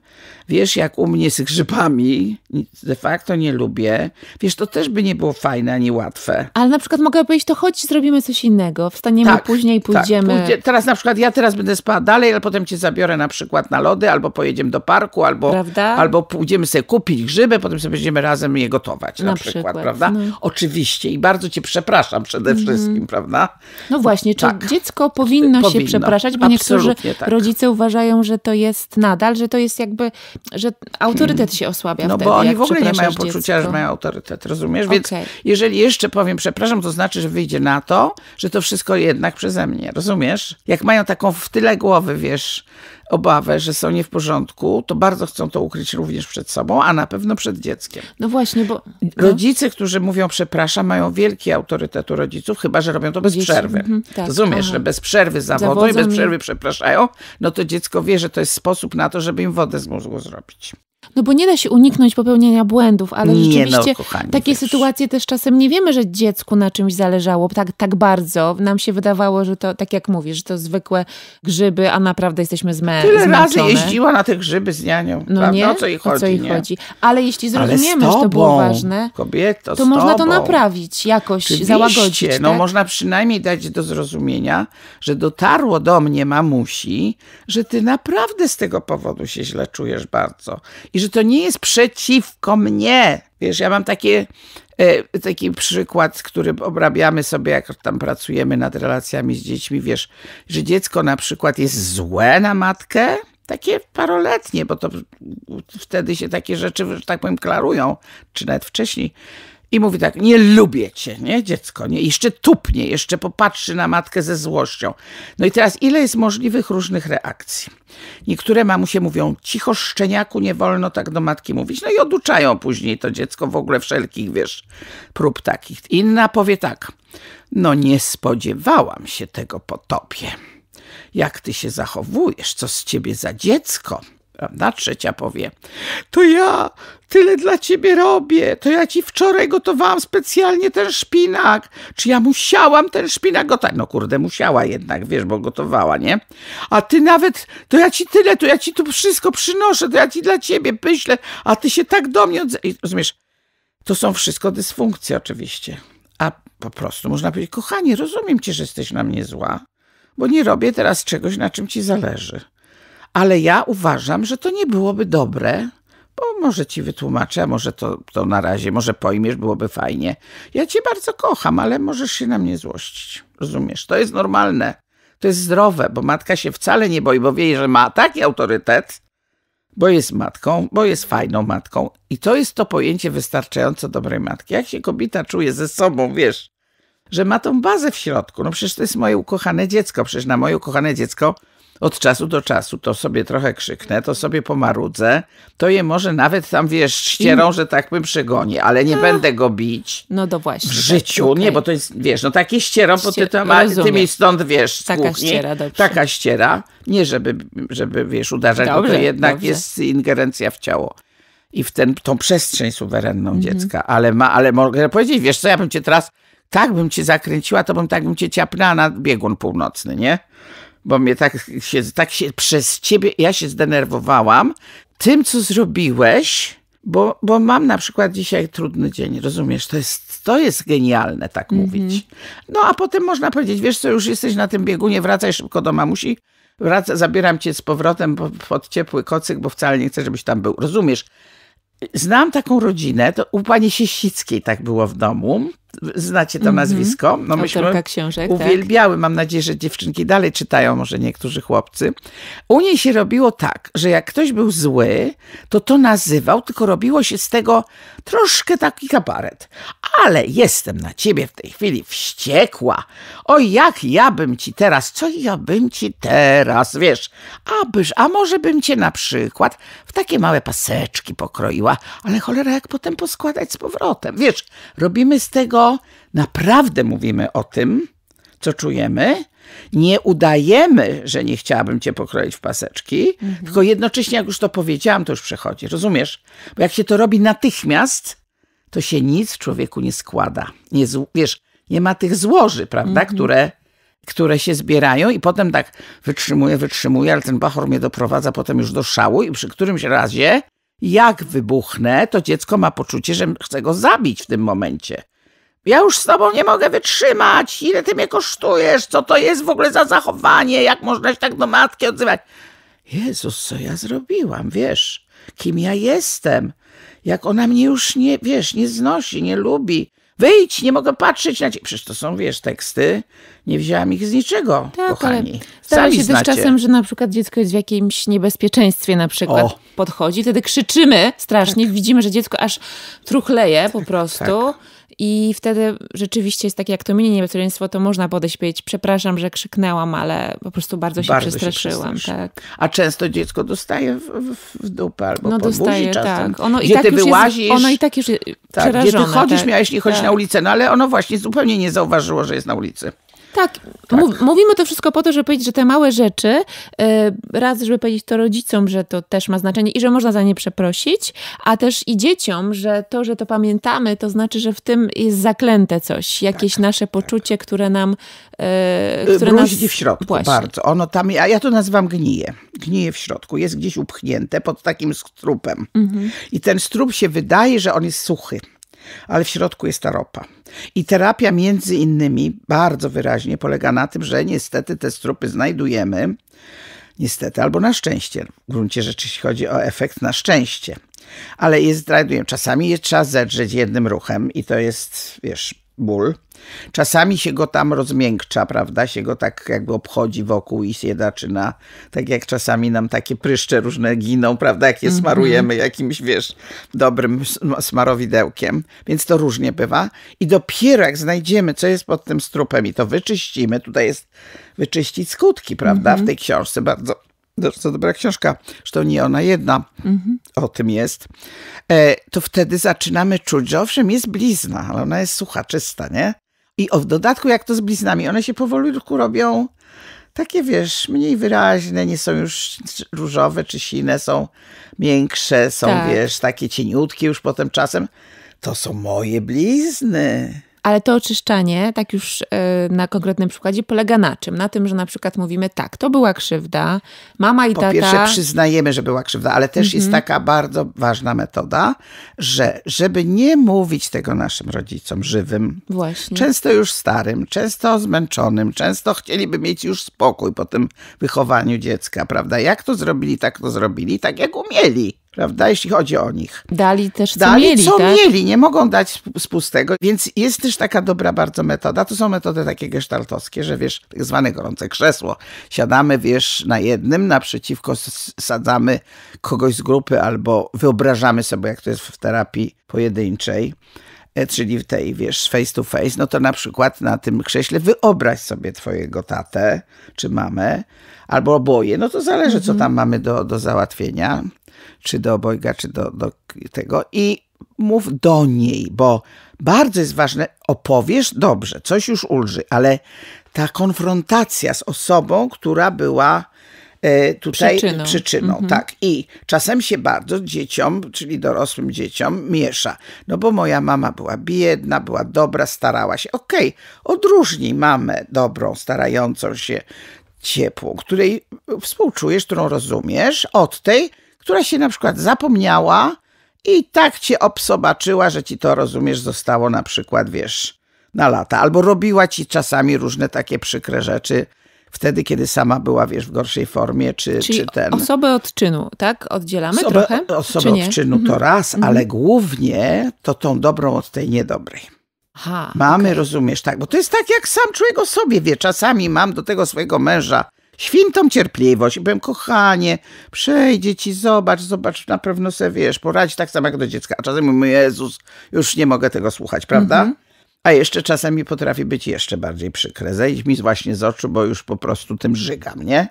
wiesz, jak u mnie z grzybami, de facto nie lubię. Wiesz, to też by nie było fajne ani łatwe. Ale na przykład mogę powiedzieć, to chodź, zrobimy coś innego. Wstaniemy tak, później, tak, pójdziemy. Tak. Pójdzie, teraz na przykład ja teraz będę spała dalej, ale potem cię zabiorę na przykład na lody, albo pojedziemy do parku, albo, prawda? albo pójdziemy sobie kupić grzyby, potem sobie będziemy razem je gotować na, na przykład, przykład, prawda? No. Oczywiście i bardzo cię przepraszam przede mhm. wszystkim, prawda? No właśnie, czy tak. dziecko powinno powinno, powinno, się przepraszać, bo Absolutnie niektórzy tak. rodzice uważają, że to jest nadal, że to jest jakby, że autorytet się osłabia No wtedy, bo oni w ogóle nie mają poczucia, dziecko. że mają autorytet, rozumiesz? Więc okay. jeżeli jeszcze powiem przepraszam, to znaczy, że wyjdzie na to, że to wszystko jednak przeze mnie, rozumiesz? Jak mają taką w tyle głowy, wiesz, obawę, że są nie w porządku, to bardzo chcą to ukryć również przed sobą, a na pewno przed dzieckiem. No właśnie, bo... No. Rodzice, którzy mówią przepraszam, mają wielki autorytet u rodziców, chyba, że robią to bez Dzieci. przerwy. Mhm, tak, Rozumiesz, aha. że bez przerwy zawodzą, zawodzą i bez przerwy przepraszają, no to dziecko wie, że to jest sposób na to, żeby im wodę z mózgu zrobić. No bo nie da się uniknąć popełnienia błędów, ale nie no, rzeczywiście no, kochani, takie wiesz. sytuacje też czasem nie wiemy, że dziecku na czymś zależało tak, tak bardzo. Nam się wydawało, że to, tak jak mówisz, że to zwykłe grzyby, a naprawdę jesteśmy zmęczeni. Tyle zmęczone. razy jeździła na te grzyby z nianią. No nie? O co jej chodzi? Co jej chodzi? Ale jeśli zrozumiemy, ale tobą, że to było ważne, kobieto, to można to naprawić jakoś, Oczywiście, załagodzić. No tak? No można przynajmniej dać do zrozumienia, że dotarło do mnie mamusi, że ty naprawdę z tego powodu się źle czujesz bardzo i że to nie jest przeciwko mnie. Wiesz, ja mam takie, e, taki przykład, który obrabiamy sobie, jak tam pracujemy nad relacjami z dziećmi. Wiesz, że dziecko na przykład jest złe na matkę, takie paroletnie, bo to wtedy się takie rzeczy, że tak powiem, klarują, czy nawet wcześniej i mówi tak, nie lubię cię, nie, dziecko, nie, jeszcze tupnie, jeszcze popatrzy na matkę ze złością. No i teraz ile jest możliwych różnych reakcji? Niektóre mamusie mówią, cicho szczeniaku, nie wolno tak do matki mówić, no i oduczają później to dziecko w ogóle wszelkich, wiesz, prób takich. Inna powie tak, no nie spodziewałam się tego po tobie. Jak ty się zachowujesz, co z ciebie za dziecko? Prawda? Trzecia powie, to ja tyle dla ciebie robię, to ja ci wczoraj gotowałam specjalnie ten szpinak. Czy ja musiałam ten szpinak gotować? No kurde, musiała jednak, wiesz, bo gotowała, nie? A ty nawet, to ja ci tyle, to ja ci tu wszystko przynoszę, to ja ci dla ciebie pyślę, a ty się tak do mnie I, Rozumiesz? To są wszystko dysfunkcje oczywiście. A po prostu można powiedzieć, kochanie, rozumiem cię, że jesteś na mnie zła, bo nie robię teraz czegoś, na czym ci zależy ale ja uważam, że to nie byłoby dobre, bo może ci wytłumaczę, a może to, to na razie, może pojmiesz, byłoby fajnie. Ja cię bardzo kocham, ale możesz się na mnie złościć. Rozumiesz? To jest normalne. To jest zdrowe, bo matka się wcale nie boi, bo wie, że ma taki autorytet, bo jest matką, bo jest fajną matką. I to jest to pojęcie wystarczająco dobrej matki. Jak się kobieta czuje ze sobą, wiesz, że ma tą bazę w środku. No przecież to jest moje ukochane dziecko, przecież na moje ukochane dziecko od czasu do czasu to sobie trochę krzyknę, to sobie pomarudzę, to je może nawet tam, wiesz, ścierą, mm. że tak bym przegoni, ale nie no. będę go bić. No to właśnie. W tak, życiu, tak, okay. nie, bo to jest, wiesz, no takie ścierą, bo ty tam, ty mi stąd, wiesz, Taka kuchni, ściera, dobrze. Taka ściera, nie żeby, żeby wiesz, uderzać, bo to jednak dobrze. jest ingerencja w ciało i w ten, tą przestrzeń suwerenną mhm. dziecka, ale, ma, ale mogę powiedzieć, wiesz co, ja bym cię teraz, tak bym cię zakręciła, to bym tak bym cię ciapnęła na biegun północny, nie? bo mnie tak się, tak się przez ciebie, ja się zdenerwowałam tym, co zrobiłeś, bo, bo mam na przykład dzisiaj trudny dzień, rozumiesz? To jest, to jest genialne tak mm -hmm. mówić. No a potem można powiedzieć, wiesz co, już jesteś na tym biegunie, wracaj szybko do mamusi, wraca, zabieram cię z powrotem pod ciepły kocyk, bo wcale nie chcę, żebyś tam był, rozumiesz? Znam taką rodzinę, to u pani Siesickiej tak było w domu, znacie to mm -hmm. nazwisko. No, myśmy Autorka książek, tak. uwielbiały, tak. mam nadzieję, że dziewczynki dalej czytają, może niektórzy chłopcy. U niej się robiło tak, że jak ktoś był zły, to to nazywał, tylko robiło się z tego troszkę taki kabaret. Ale jestem na ciebie w tej chwili wściekła. O jak ja bym ci teraz, co ja bym ci teraz, wiesz, abyż, a może bym cię na przykład w takie małe paseczki pokroiła, ale cholera jak potem poskładać z powrotem. Wiesz, robimy z tego naprawdę mówimy o tym, co czujemy, nie udajemy, że nie chciałabym cię pokroić w paseczki, mhm. tylko jednocześnie, jak już to powiedziałam, to już przechodzi. Rozumiesz? Bo jak się to robi natychmiast, to się nic w człowieku nie składa. Nie, wiesz, nie ma tych złoży, prawda, mhm. które, które się zbierają i potem tak wytrzymuje, wytrzymuje, ale ten bachor mnie doprowadza potem już do szału i przy którymś razie, jak wybuchnę, to dziecko ma poczucie, że chcę go zabić w tym momencie. Ja już z tobą nie mogę wytrzymać. Ile ty mnie kosztujesz? Co to jest w ogóle za zachowanie? Jak można się tak do matki odzywać? Jezus, co ja zrobiłam, wiesz? Kim ja jestem? Jak ona mnie już nie, wiesz, nie znosi, nie lubi. Wyjdź, nie mogę patrzeć na ciebie. Przecież to są, wiesz, teksty. Nie wzięłam ich z niczego, tak, kochani. Ale zdarza się znacie. też czasem, że na przykład dziecko jest w jakimś niebezpieczeństwie na przykład. O. Podchodzi, wtedy krzyczymy strasznie. Tak. Widzimy, że dziecko aż truchleje po tak, prostu. Tak. I wtedy rzeczywiście jest takie, jak to minie niebezpieczeństwo, to można podejść powiedzieć, przepraszam, że krzyknęłam, ale po prostu bardzo się bardzo przestraszyłam. Się tak. A często dziecko dostaje w, w, dupę albo No dostaje, czasem, tak. Ono i tak ty już wyłazisz, jest, ono i tak już jest tak, przerażone. Gdzie ty chodzisz, tak, miałeś nie chodzić tak. na ulicę, no ale ono właśnie zupełnie nie zauważyło, że jest na ulicy. Tak, tak. mówimy to wszystko po to, żeby powiedzieć, że te małe rzeczy, y, raz, żeby powiedzieć to rodzicom, że to też ma znaczenie i że można za nie przeprosić, a też i dzieciom, że to, że to pamiętamy, to znaczy, że w tym jest zaklęte coś, jakieś tak, nasze poczucie, tak. które nam... Y, które Bruździ nas... w środku Właśnie. bardzo. Ono tam, a ja to nazywam gnije. Gnije w środku, jest gdzieś upchnięte pod takim strupem. Mhm. I ten strup się wydaje, że on jest suchy ale w środku jest ta ropa. I terapia między innymi bardzo wyraźnie polega na tym, że niestety te strupy znajdujemy, niestety albo na szczęście, w gruncie rzeczy jeśli chodzi o efekt na szczęście, ale je znajdujemy. Czasami je trzeba zedrzeć jednym ruchem i to jest, wiesz, ból. Czasami się go tam rozmiękcza, prawda? Się go tak jakby obchodzi wokół i siedaczyna. Tak jak czasami nam takie pryszcze różne giną, prawda? Jak je mhm. smarujemy jakimś, wiesz, dobrym smarowidełkiem. Więc to różnie bywa. I dopiero jak znajdziemy, co jest pod tym strupem i to wyczyścimy, tutaj jest wyczyścić skutki, prawda? W mhm. tej książce bardzo bardzo dobra książka, zresztą nie ona jedna mhm. o tym jest, e, to wtedy zaczynamy czuć, że owszem, jest blizna, ale ona jest sucha, czysta, nie? I w dodatku, jak to z bliznami, one się tylko robią takie, wiesz, mniej wyraźne, nie są już różowe czy sine, są miększe, są, tak. wiesz, takie cieniutkie już potem czasem. To są moje blizny. Ale to oczyszczanie, tak już e, na konkretnym przykładzie, polega na czym? Na tym, że na przykład mówimy tak, to była krzywda, mama i po tata... Po pierwsze przyznajemy, że była krzywda, ale też mhm. jest taka bardzo ważna metoda, że żeby nie mówić tego naszym rodzicom żywym, Właśnie. często już starym, często zmęczonym, często chcieliby mieć już spokój po tym wychowaniu dziecka, prawda? Jak to zrobili, tak to zrobili, tak jak umieli prawda, jeśli chodzi o nich. Dali też co Dali, mieli, co tak? mieli, nie mogą dać z pustego, więc jest też taka dobra bardzo metoda, to są metody takie gestaltowskie, że wiesz, tak zwane gorące krzesło, siadamy, wiesz, na jednym, naprzeciwko sadzamy kogoś z grupy albo wyobrażamy sobie, jak to jest w terapii pojedynczej, e, czyli w tej, wiesz, face to face, no to na przykład na tym krześle wyobraź sobie twojego tatę czy mamę, albo oboje, no to zależy, mhm. co tam mhm. mamy do, do załatwienia czy do obojga, czy do, do tego i mów do niej, bo bardzo jest ważne, opowiesz dobrze, coś już ulży, ale ta konfrontacja z osobą, która była e, tutaj przyczyną. przyczyną mhm. Tak. I czasem się bardzo dzieciom, czyli dorosłym dzieciom, miesza. No bo moja mama była biedna, była dobra, starała się. Okej, okay, odróżnij mamę dobrą, starającą się, ciepłą, której współczujesz, którą rozumiesz, od tej, która się na przykład zapomniała i tak cię obsobaczyła, że ci to, rozumiesz, zostało na przykład, wiesz, na lata. Albo robiła ci czasami różne takie przykre rzeczy, wtedy, kiedy sama była, wiesz, w gorszej formie, czy, Czyli czy ten. Osobę od czynu, tak? Oddzielamy osobę, trochę? O, osobę od czynu to mhm. raz, mhm. ale głównie to tą dobrą od tej niedobrej. ha mamy, okay. rozumiesz, tak, bo to jest tak, jak sam człowiek o sobie wie. Czasami mam do tego swojego męża Świętą cierpliwość. I powiem, kochanie, przejdzie ci, zobacz, zobacz, na pewno sobie wiesz, poradzi tak samo jak do dziecka. A czasem mówię, Jezus, już nie mogę tego słuchać, prawda? Mm -hmm. A jeszcze czasami potrafi być jeszcze bardziej przykre. Zejdź mi właśnie z oczu, bo już po prostu tym żygam, nie?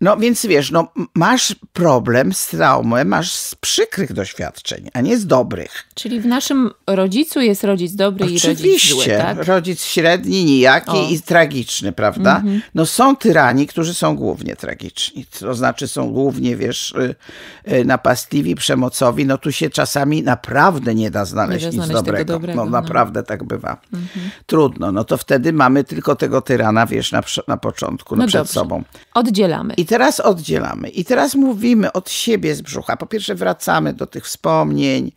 No więc wiesz, no, masz problem z traumą, masz z przykrych doświadczeń, a nie z dobrych. Czyli w naszym rodzicu jest rodzic dobry Oczywiście. i rodzic zły, tak? rodzic średni, nijaki o. i tragiczny, prawda? Mm -hmm. No są tyrani, którzy są głównie tragiczni, to znaczy są głównie, wiesz, y, y, napastliwi, przemocowi, no tu się czasami naprawdę nie da znaleźć, nie da znaleźć nic dobrego. dobrego. No, no, naprawdę tak bywa. Mm -hmm. Trudno, no to wtedy mamy tylko tego tyrana, wiesz, na, na początku, no, no przed dobrze. sobą. Oddzielamy. I i teraz oddzielamy. I teraz mówimy od siebie z brzucha. Po pierwsze wracamy do tych wspomnień,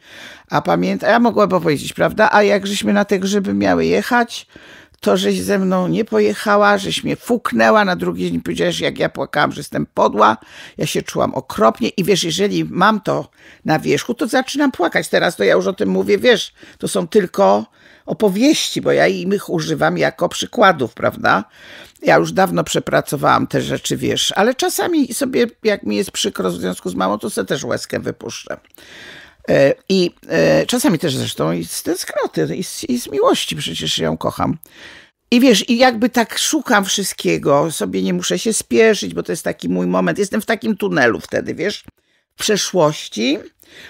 a pamiętaj, ja mogłabym powiedzieć, prawda? A jak żeśmy na te grzyby miały jechać, to żeś ze mną nie pojechała, żeś mnie fuknęła, na drugi dzień powiedziałeś, jak ja płakałam, że jestem podła, ja się czułam okropnie i wiesz, jeżeli mam to na wierzchu, to zaczynam płakać. Teraz to ja już o tym mówię, wiesz, to są tylko opowieści, bo ja ich używam jako przykładów, prawda? Ja już dawno przepracowałam te rzeczy, wiesz, ale czasami sobie, jak mi jest przykro w związku z mamą, to sobie też łezkę wypuszczę. E, I e, czasami też zresztą i z tęsknoty, i z, i z miłości, przecież ją kocham. I wiesz, i jakby tak szukam wszystkiego, sobie nie muszę się spieszyć, bo to jest taki mój moment. Jestem w takim tunelu wtedy, wiesz? przeszłości.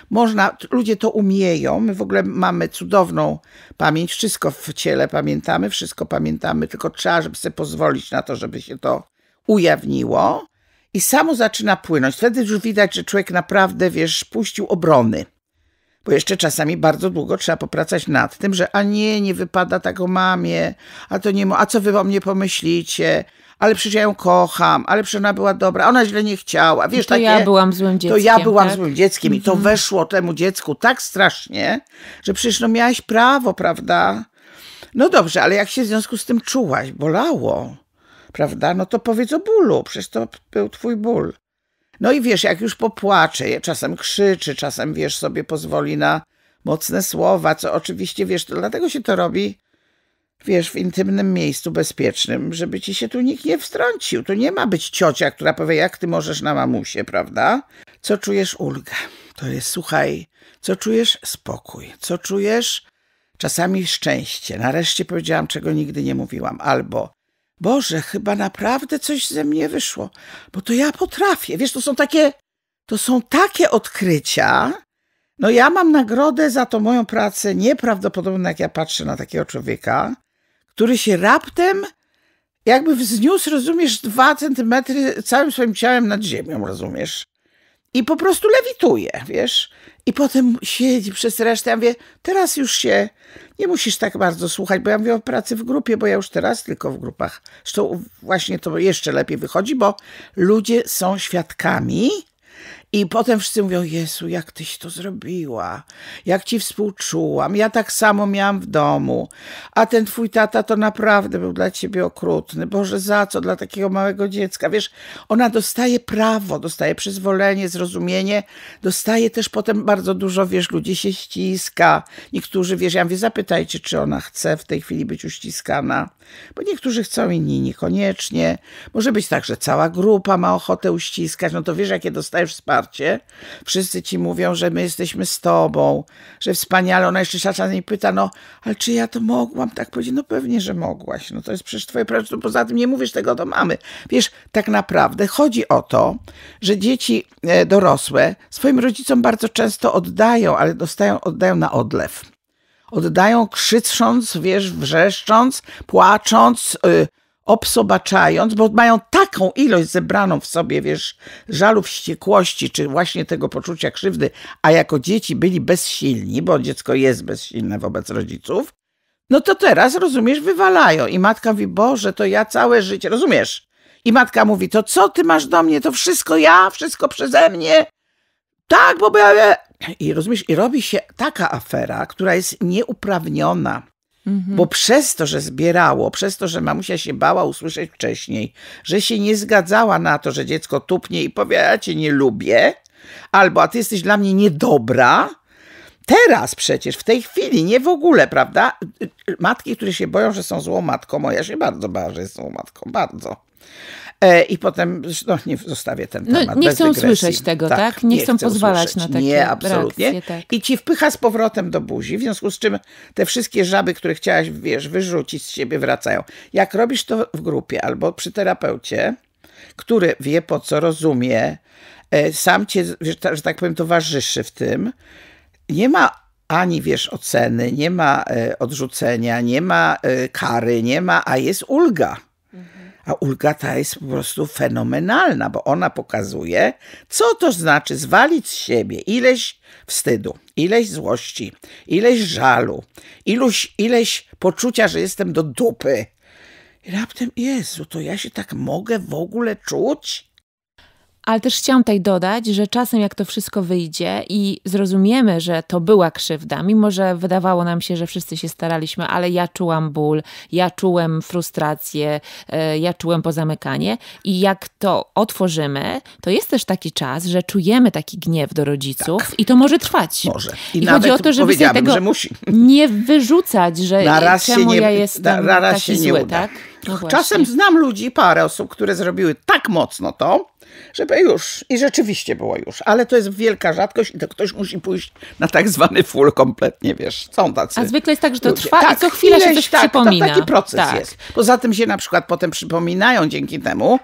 Można, ludzie to umieją. My w ogóle mamy cudowną pamięć, wszystko w ciele pamiętamy, wszystko pamiętamy, tylko trzeba, żeby sobie pozwolić na to, żeby się to ujawniło. I samo zaczyna płynąć. Wtedy już widać, że człowiek naprawdę, wiesz, puścił obrony bo jeszcze czasami bardzo długo trzeba popracać nad tym, że a nie, nie wypada tak o mamie, a to nie, a co wy o mnie pomyślicie, ale przecież ja ją kocham, ale przecież ona była dobra, ona źle nie chciała. Wiesz, to takie, ja byłam złym dzieckiem. To ja byłam tak? złym dzieckiem i to mhm. weszło temu dziecku tak strasznie, że przecież no miałaś prawo, prawda? No dobrze, ale jak się w związku z tym czułaś? Bolało, prawda? No to powiedz o bólu, przecież to był twój ból. No i wiesz, jak już popłacze, czasem krzyczy, czasem wiesz, sobie pozwoli na mocne słowa, co oczywiście wiesz, to dlatego się to robi, wiesz, w intymnym miejscu bezpiecznym, żeby ci się tu nikt nie wstrącił. Tu nie ma być ciocia, która powie, jak ty możesz na mamusie, prawda? Co czujesz ulgę? To jest, słuchaj, co czujesz spokój, co czujesz czasami szczęście. Nareszcie powiedziałam, czego nigdy nie mówiłam, albo Boże, chyba naprawdę coś ze mnie wyszło, bo to ja potrafię. Wiesz, to są takie, to są takie odkrycia. No ja mam nagrodę za tą moją pracę nieprawdopodobną, jak ja patrzę na takiego człowieka, który się raptem jakby wzniósł, rozumiesz, dwa centymetry całym swoim ciałem nad ziemią, rozumiesz? i po prostu lewituje, wiesz? I potem siedzi przez resztę, ja mówię, teraz już się nie musisz tak bardzo słuchać, bo ja mówię o pracy w grupie, bo ja już teraz tylko w grupach. Zresztą właśnie to jeszcze lepiej wychodzi, bo ludzie są świadkami i potem wszyscy mówią, Jezu, jak tyś to zrobiła, jak ci współczułam, ja tak samo miałam w domu, a ten twój tata to naprawdę był dla ciebie okrutny, Boże, za co, dla takiego małego dziecka, wiesz, ona dostaje prawo, dostaje przyzwolenie, zrozumienie, dostaje też potem bardzo dużo, wiesz, ludzi się ściska, niektórzy, wiesz, ja mówię, zapytajcie, czy ona chce w tej chwili być uściskana, bo niektórzy chcą, inni niekoniecznie, może być tak, że cała grupa ma ochotę uściskać, no to wiesz, jakie dostajesz wsparcie wsparcie. Wszyscy ci mówią, że my jesteśmy z tobą, że wspaniale. Ona jeszcze czasami pyta, no, ale czy ja to mogłam? Tak powiedzieć, no pewnie, że mogłaś. No to jest przecież twoje prawo. Poza tym nie mówisz tego do mamy. Wiesz, tak naprawdę chodzi o to, że dzieci e, dorosłe swoim rodzicom bardzo często oddają, ale dostają, oddają na odlew oddają krzycząc, wiesz, wrzeszcząc, płacząc, yy, obsobaczając, bo mają taką ilość zebraną w sobie, wiesz, żalu, wściekłości, czy właśnie tego poczucia krzywdy, a jako dzieci byli bezsilni, bo dziecko jest bezsilne wobec rodziców, no to teraz, rozumiesz, wywalają. I matka mówi, Boże, to ja całe życie, rozumiesz? I matka mówi, to co ty masz do mnie, to wszystko ja, wszystko przeze mnie. Tak, bo ja... [clears throat] I rozumiesz, i robi się taka afera, która jest nieuprawniona. Mhm. Bo przez to, że zbierało, przez to, że mamusia się bała usłyszeć wcześniej, że się nie zgadzała na to, że dziecko tupnie i powie, ja cię nie lubię, albo a ty jesteś dla mnie niedobra, teraz przecież, w tej chwili, nie w ogóle, prawda? Matki, które się boją, że są złą matką, moja się bardzo bała, że jest złą matką, bardzo. E, I potem, no nie zostawię ten no, temat. No, nie chcą słyszeć tego, tak? tak? Nie, nie, chcą, pozwalać na takie Nie, absolutnie. Reakcje, tak. I ci wpycha z powrotem do buzi, w związku z czym te wszystkie żaby, które chciałaś, wiesz, wyrzucić z siebie, wracają. Jak robisz to w grupie albo przy terapeucie, który wie po co, rozumie, e, sam cię, że tak powiem, towarzyszy w tym, nie ma ani wiesz oceny, nie ma e, odrzucenia, nie ma kary, nie ma, a jest ulga a ulga ta jest po prostu fenomenalna, bo ona pokazuje, co to znaczy zwalić z siebie ileś wstydu, ileś złości, ileś żalu, iluś, ileś poczucia, że jestem do dupy. I raptem, Jezu, to ja się tak mogę w ogóle czuć? Ale też chciałam tutaj dodać, że czasem jak to wszystko wyjdzie i zrozumiemy, że to była krzywda, mimo że wydawało nam się, że wszyscy się staraliśmy, ale ja czułam ból, ja czułem frustrację, e, ja czułem pozamykanie. I jak to otworzymy, to jest też taki czas, że czujemy taki gniew do rodziców tak. i to może trwać. Może. I, I chodzi o to, żeby sobie tego że musi. nie wyrzucać, że na raz czemu nie, ja jestem na raz taki się nie zły, uda. tak? No Czasem znam ludzi, parę osób, które zrobiły tak mocno to, żeby już. I rzeczywiście było już. Ale to jest wielka rzadkość i to ktoś musi pójść na tak zwany full kompletnie, wiesz. Są tacy. A zwykle jest tak, że to ludzie. trwa tak, i co chwilę ileś, się coś tak, przypomina. To taki proces tak. jest. Poza tym się na przykład potem przypominają dzięki temu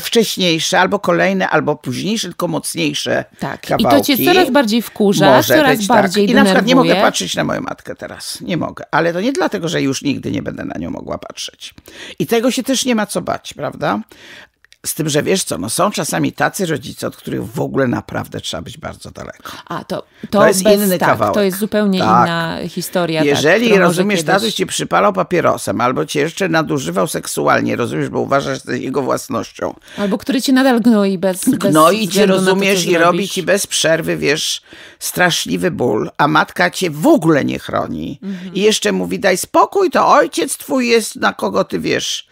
wcześniejsze, albo kolejne, albo późniejsze, tylko mocniejsze tak. kawałki. I to cię coraz bardziej wkurza, Może coraz być, tak. bardziej tak. I denerwuje. na przykład nie mogę patrzeć na moją matkę teraz. Nie mogę. Ale to nie dlatego, że już nigdy nie będę na nią mogła patrzeć. I tego się też nie ma co bać, prawda? Z tym, że wiesz co, no są czasami tacy rodzice, od których w ogóle naprawdę trzeba być bardzo daleko. A, to, to, to jest bez, inny tak, kawałek. To jest zupełnie tak. inna historia. Tak, Jeżeli tak, rozumiesz, kiedyś... tatuś ci przypalał papierosem, albo cię jeszcze nadużywał seksualnie, rozumiesz, bo uważasz, że jego własnością. Albo który cię nadal gnoi bez, bez Gnoi cię, rozumiesz, to, i robi ci bez przerwy, wiesz, straszliwy ból, a matka cię w ogóle nie chroni. Mhm. I jeszcze mówi, daj spokój, to ojciec twój jest, na kogo ty wiesz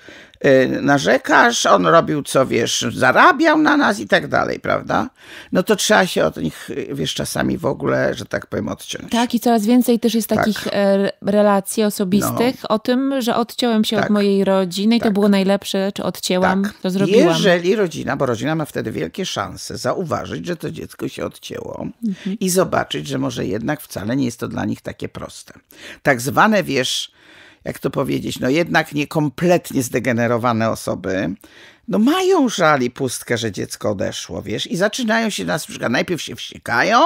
Y, narzekasz, on robił co wiesz, zarabiał na nas i tak dalej, prawda? No to trzeba się od nich, y, wiesz, czasami w ogóle, że tak powiem, odciąć. Tak, i coraz więcej też jest tak. takich e, relacji osobistych no. o tym, że odciąłem się tak. od mojej rodziny i tak. to było najlepsze, czy odcięłam, tak. to zrobiłam. Jeżeli rodzina, bo rodzina ma wtedy wielkie szanse zauważyć, że to dziecko się odcięło mhm. i zobaczyć, że może jednak wcale nie jest to dla nich takie proste. Tak zwane, wiesz, jak to powiedzieć, no jednak niekompletnie zdegenerowane osoby, no mają żal i pustkę, że dziecko odeszło, wiesz, i zaczynają się nas, na przykład najpierw się wściekają,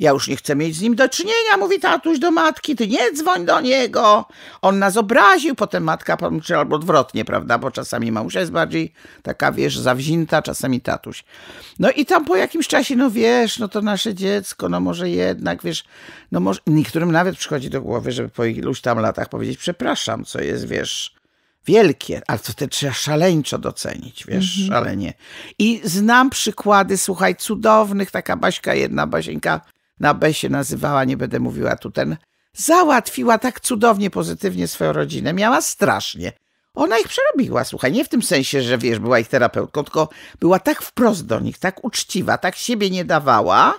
ja już nie chcę mieć z nim do czynienia, mówi tatuś do matki, ty nie dzwoń do niego, on nas obraził, potem matka, czy albo odwrotnie, prawda, bo czasami mamusia jest bardziej taka, wiesz, zawzięta, czasami tatuś. No i tam po jakimś czasie, no wiesz, no to nasze dziecko, no może jednak, wiesz, no może, niektórym nawet przychodzi do głowy, żeby po iluś tam latach powiedzieć przepraszam, co jest, wiesz, wielkie, ale to te trzeba szaleńczo docenić, wiesz, mhm. szalenie. I znam przykłady, słuchaj, cudownych, taka Baśka jedna, Basieńka na B się nazywała, nie będę mówiła tu ten, załatwiła tak cudownie, pozytywnie swoją rodzinę, miała strasznie. Ona ich przerobiła, słuchaj, nie w tym sensie, że wiesz, była ich terapeutką, tylko była tak wprost do nich, tak uczciwa, tak siebie nie dawała,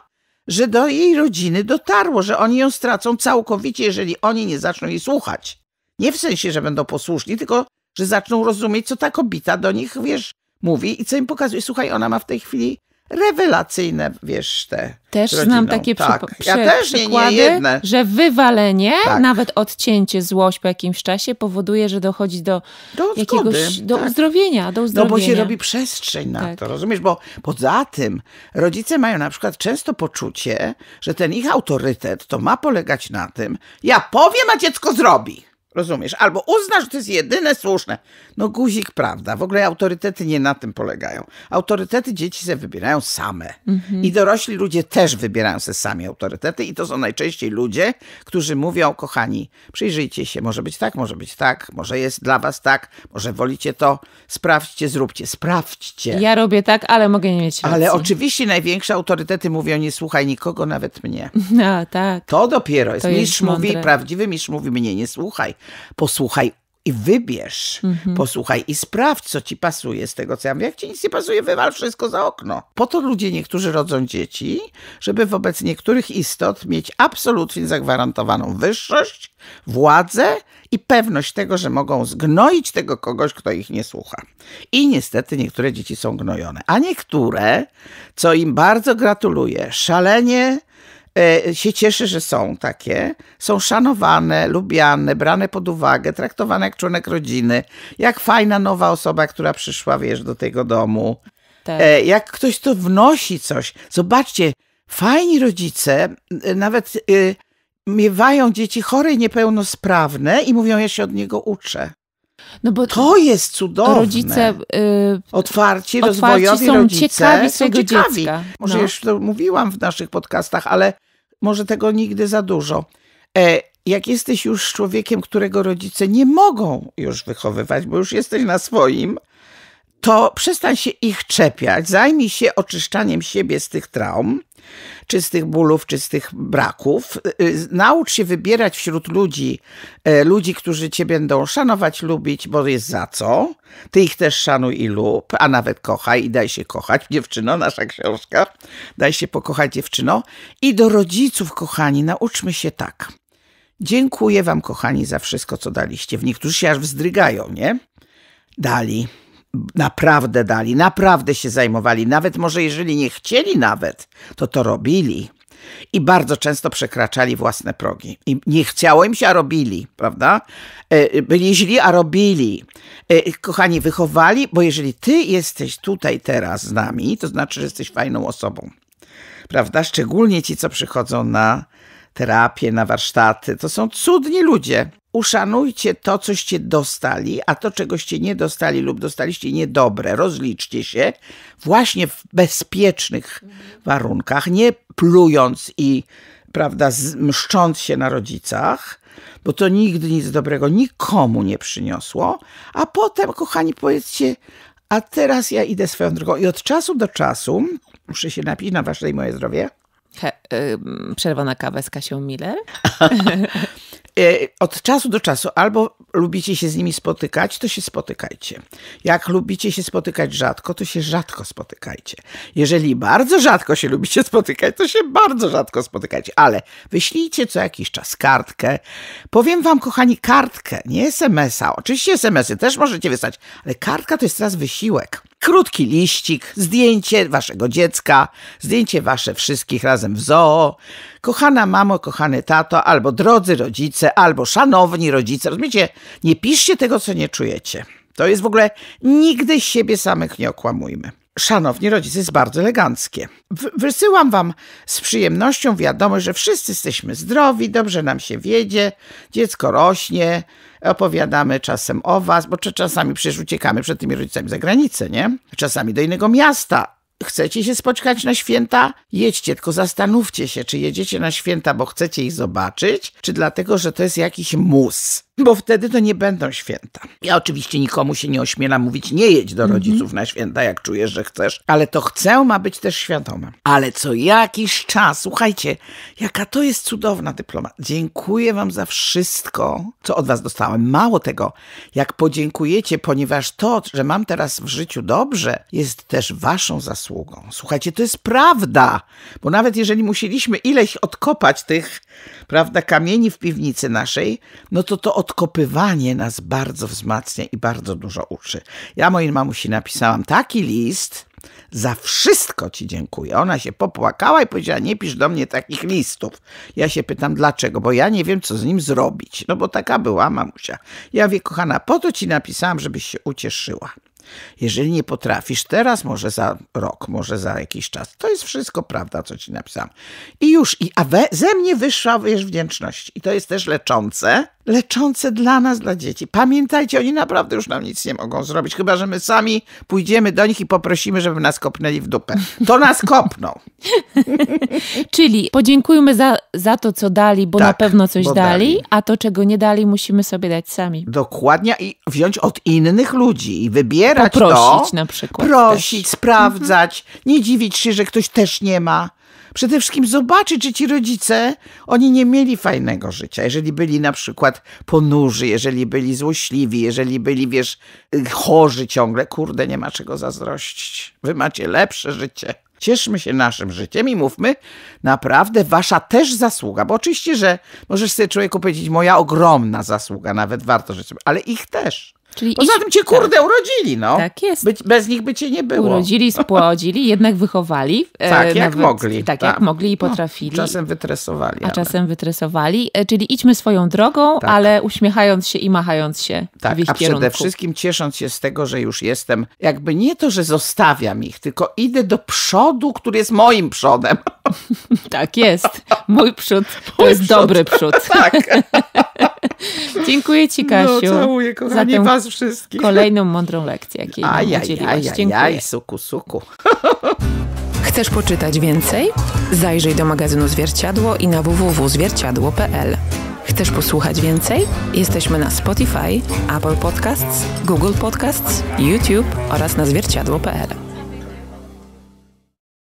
że do jej rodziny dotarło, że oni ją stracą całkowicie, jeżeli oni nie zaczną jej słuchać. Nie w sensie, że będą posłuszni, tylko że zaczną rozumieć, co ta kobieta do nich, wiesz, mówi i co im pokazuje. Słuchaj, ona ma w tej chwili rewelacyjne, wiesz, te. Też rodziną. znam takie tak. przy, ja też przykłady, nie, nie że wywalenie, tak. nawet odcięcie złość po jakimś czasie powoduje, że dochodzi do, do jakiegoś, do tak. uzdrowienia, do uzdrowienia. No bo się robi przestrzeń na tak. to, rozumiesz? Bo poza tym rodzice mają na przykład często poczucie, że ten ich autorytet to ma polegać na tym, ja powiem, a dziecko zrobi. Rozumiesz? Albo uznasz, że to jest jedyne słuszne. No guzik, prawda. W ogóle autorytety nie na tym polegają. Autorytety dzieci se wybierają same. Mhm. I dorośli ludzie też wybierają se sami autorytety. I to są najczęściej ludzie, którzy mówią, kochani, przyjrzyjcie się, może być tak, może być tak, może jest dla was tak, może wolicie to, sprawdźcie, zróbcie, sprawdźcie. Ja robię tak, ale mogę nie mieć racji. Ale oczywiście największe autorytety mówią, nie słuchaj nikogo, nawet mnie. No, [laughs] tak. To dopiero jest. To mistrz mówi, prawdziwy mistrz mówi mnie, nie słuchaj posłuchaj i wybierz, mhm. posłuchaj i sprawdź, co ci pasuje z tego, co ja mówię. Jak ci nic nie pasuje, wywal wszystko za okno. Po to ludzie niektórzy rodzą dzieci, żeby wobec niektórych istot mieć absolutnie zagwarantowaną wyższość, władzę i pewność tego, że mogą zgnoić tego kogoś, kto ich nie słucha. I niestety niektóre dzieci są gnojone, a niektóre, co im bardzo gratuluję, szalenie E, się cieszy, że są takie, są szanowane, lubiane, brane pod uwagę, traktowane jak członek rodziny, jak fajna nowa osoba, która przyszła, wiesz, do tego domu. Tak. E, jak ktoś to wnosi coś. Zobaczcie, fajni rodzice, e, nawet miewają dzieci chore i niepełnosprawne i mówią, ja się od niego uczę. No to jest cudowne. Rodzice yy, otwarci, otwarci rozwojowi rodzice ciekawi są ciekawi. Dziecka. Może no. już to mówiłam w naszych podcastach, ale może tego nigdy za dużo. E, jak jesteś już człowiekiem, którego rodzice nie mogą już wychowywać, bo już jesteś na swoim, to przestań się ich czepiać, zajmij się oczyszczaniem siebie z tych traum czy z tych bólów, czy z tych braków. Y, y, naucz się wybierać wśród ludzi, e, ludzi, którzy cię będą szanować, lubić, bo jest za co. Ty ich też szanuj i lub, a nawet kochaj i daj się kochać. Dziewczyno, nasza książka. Daj się pokochać, dziewczyno. I do rodziców, kochani, nauczmy się tak. Dziękuję wam, kochani, za wszystko, co daliście. W niektórzy się aż wzdrygają, nie? Dali naprawdę dali, naprawdę się zajmowali, nawet może jeżeli nie chcieli nawet, to to robili. I bardzo często przekraczali własne progi. I nie chciało im się, a robili, prawda? E, byli źli, a robili. E, kochani, wychowali, bo jeżeli ty jesteś tutaj teraz z nami, to znaczy, że jesteś fajną osobą. Prawda? Szczególnie ci, co przychodzą na terapię, na warsztaty. To są cudni ludzie. Uszanujcie to, coście dostali, a to, czegoście nie dostali lub dostaliście niedobre, rozliczcie się właśnie w bezpiecznych mhm. warunkach, nie plując i prawda, mszcząc się na rodzicach, bo to nigdy nic dobrego nikomu nie przyniosło, a potem, kochani, powiedzcie, a teraz ja idę swoją drogą i od czasu do czasu, muszę się napić na wasze i moje zdrowie, przerwa na kawę z Kasią Miller? [laughs] E, od czasu do czasu albo lubicie się z nimi spotykać, to się spotykajcie. Jak lubicie się spotykać rzadko, to się rzadko spotykajcie. Jeżeli bardzo rzadko się lubicie spotykać, to się bardzo rzadko spotykajcie. Ale wyślijcie co jakiś czas kartkę. Powiem wam, kochani, kartkę, nie SMS-a. Oczywiście SMS-y też możecie wysłać, ale kartka to jest teraz wysiłek krótki liścik, zdjęcie waszego dziecka, zdjęcie wasze wszystkich razem w zoo. Kochana mamo, kochany tato, albo drodzy rodzice, albo szanowni rodzice. Rozumiecie? Nie piszcie tego, co nie czujecie. To jest w ogóle nigdy siebie samych nie okłamujmy. Szanowni rodzice, jest bardzo eleganckie. W wysyłam wam z przyjemnością wiadomość, że wszyscy jesteśmy zdrowi, dobrze nam się wiedzie, dziecko rośnie, opowiadamy czasem o was, bo czasami przecież uciekamy przed tymi rodzicami za granicę, nie? Czasami do innego miasta, chcecie się spotkać na święta? Jedźcie, tylko zastanówcie się, czy jedziecie na święta, bo chcecie ich zobaczyć, czy dlatego, że to jest jakiś mus bo wtedy to nie będą święta. Ja oczywiście nikomu się nie ośmielam mówić, nie jedź do rodziców na święta, jak czujesz, że chcesz, ale to chcę ma być też świadome. Ale co jakiś czas, słuchajcie, jaka to jest cudowna dyploma. Dziękuję wam za wszystko, co od was dostałem. Mało tego, jak podziękujecie, ponieważ to, że mam teraz w życiu dobrze, jest też waszą zasługą. Słuchajcie, to jest prawda, bo nawet jeżeli musieliśmy ileś odkopać tych, prawda, kamieni w piwnicy naszej, no to to od odkopywanie nas bardzo wzmacnia i bardzo dużo uczy. Ja mojej mamusi napisałam taki list, za wszystko ci dziękuję. Ona się popłakała i powiedziała, nie pisz do mnie takich listów. Ja się pytam, dlaczego? Bo ja nie wiem, co z nim zrobić. No bo taka była mamusia. Ja wie, kochana, po to ci napisałam, żebyś się ucieszyła. Jeżeli nie potrafisz teraz, może za rok, może za jakiś czas. To jest wszystko prawda, co ci napisałam. I już, i, a we, ze mnie wyszła, wiesz, wdzięczność. I to jest też leczące leczące dla nas, dla dzieci. Pamiętajcie, oni naprawdę już nam nic nie mogą zrobić, chyba że my sami pójdziemy do nich i poprosimy, żeby nas kopnęli w dupę. To nas kopną. [laughs] Czyli podziękujmy za, za to, co dali, bo tak, na pewno coś dali, dali, a to, czego nie dali, musimy sobie dać sami. Dokładnie i wziąć od innych ludzi i wybierać Poprosić to. Prosić na przykład. Prosić, też. sprawdzać, mhm. nie dziwić się, że ktoś też nie ma. Przede wszystkim zobaczy, czy ci rodzice, oni nie mieli fajnego życia. Jeżeli byli na przykład ponurzy, jeżeli byli złośliwi, jeżeli byli, wiesz, chorzy ciągle, kurde, nie ma czego zazdrościć. Wy macie lepsze życie. Cieszmy się naszym życiem i mówmy, naprawdę wasza też zasługa, bo oczywiście, że możesz sobie człowieku powiedzieć, moja ogromna zasługa, nawet warto żyć, ale ich też. Czyli Poza tym cię kurde tak. urodzili, no. Tak jest. Być, bez nich by cię nie było. Urodzili, spłodzili, jednak wychowali. [laughs] tak, e, jak nawet, mogli. Tak, tam. jak mogli i no, potrafili. No, czasem wytresowali. A ale. czasem wytresowali. E, czyli idźmy swoją drogą, tak. ale uśmiechając się i machając się tak, w ich a kierunku. przede wszystkim ciesząc się z tego, że już jestem, jakby nie to, że zostawiam ich, tylko idę do przodu, który jest moim przodem. [laughs] tak jest. Mój przód [laughs] to Mój jest przód. dobry przód. tak. Dziękuję Ci, no, Kasiu. No, całuję, kochani, za Was wszystkich. Kolejną mądrą lekcję, jakiej aj, nam udzieliłaś. aj, Aj, suku, suku. [laughs] Chcesz poczytać więcej? Zajrzyj do magazynu Zwierciadło i na www.zwierciadło.pl. Chcesz posłuchać więcej? Jesteśmy na Spotify, Apple Podcasts, Google Podcasts, YouTube oraz na zwierciadło.pl.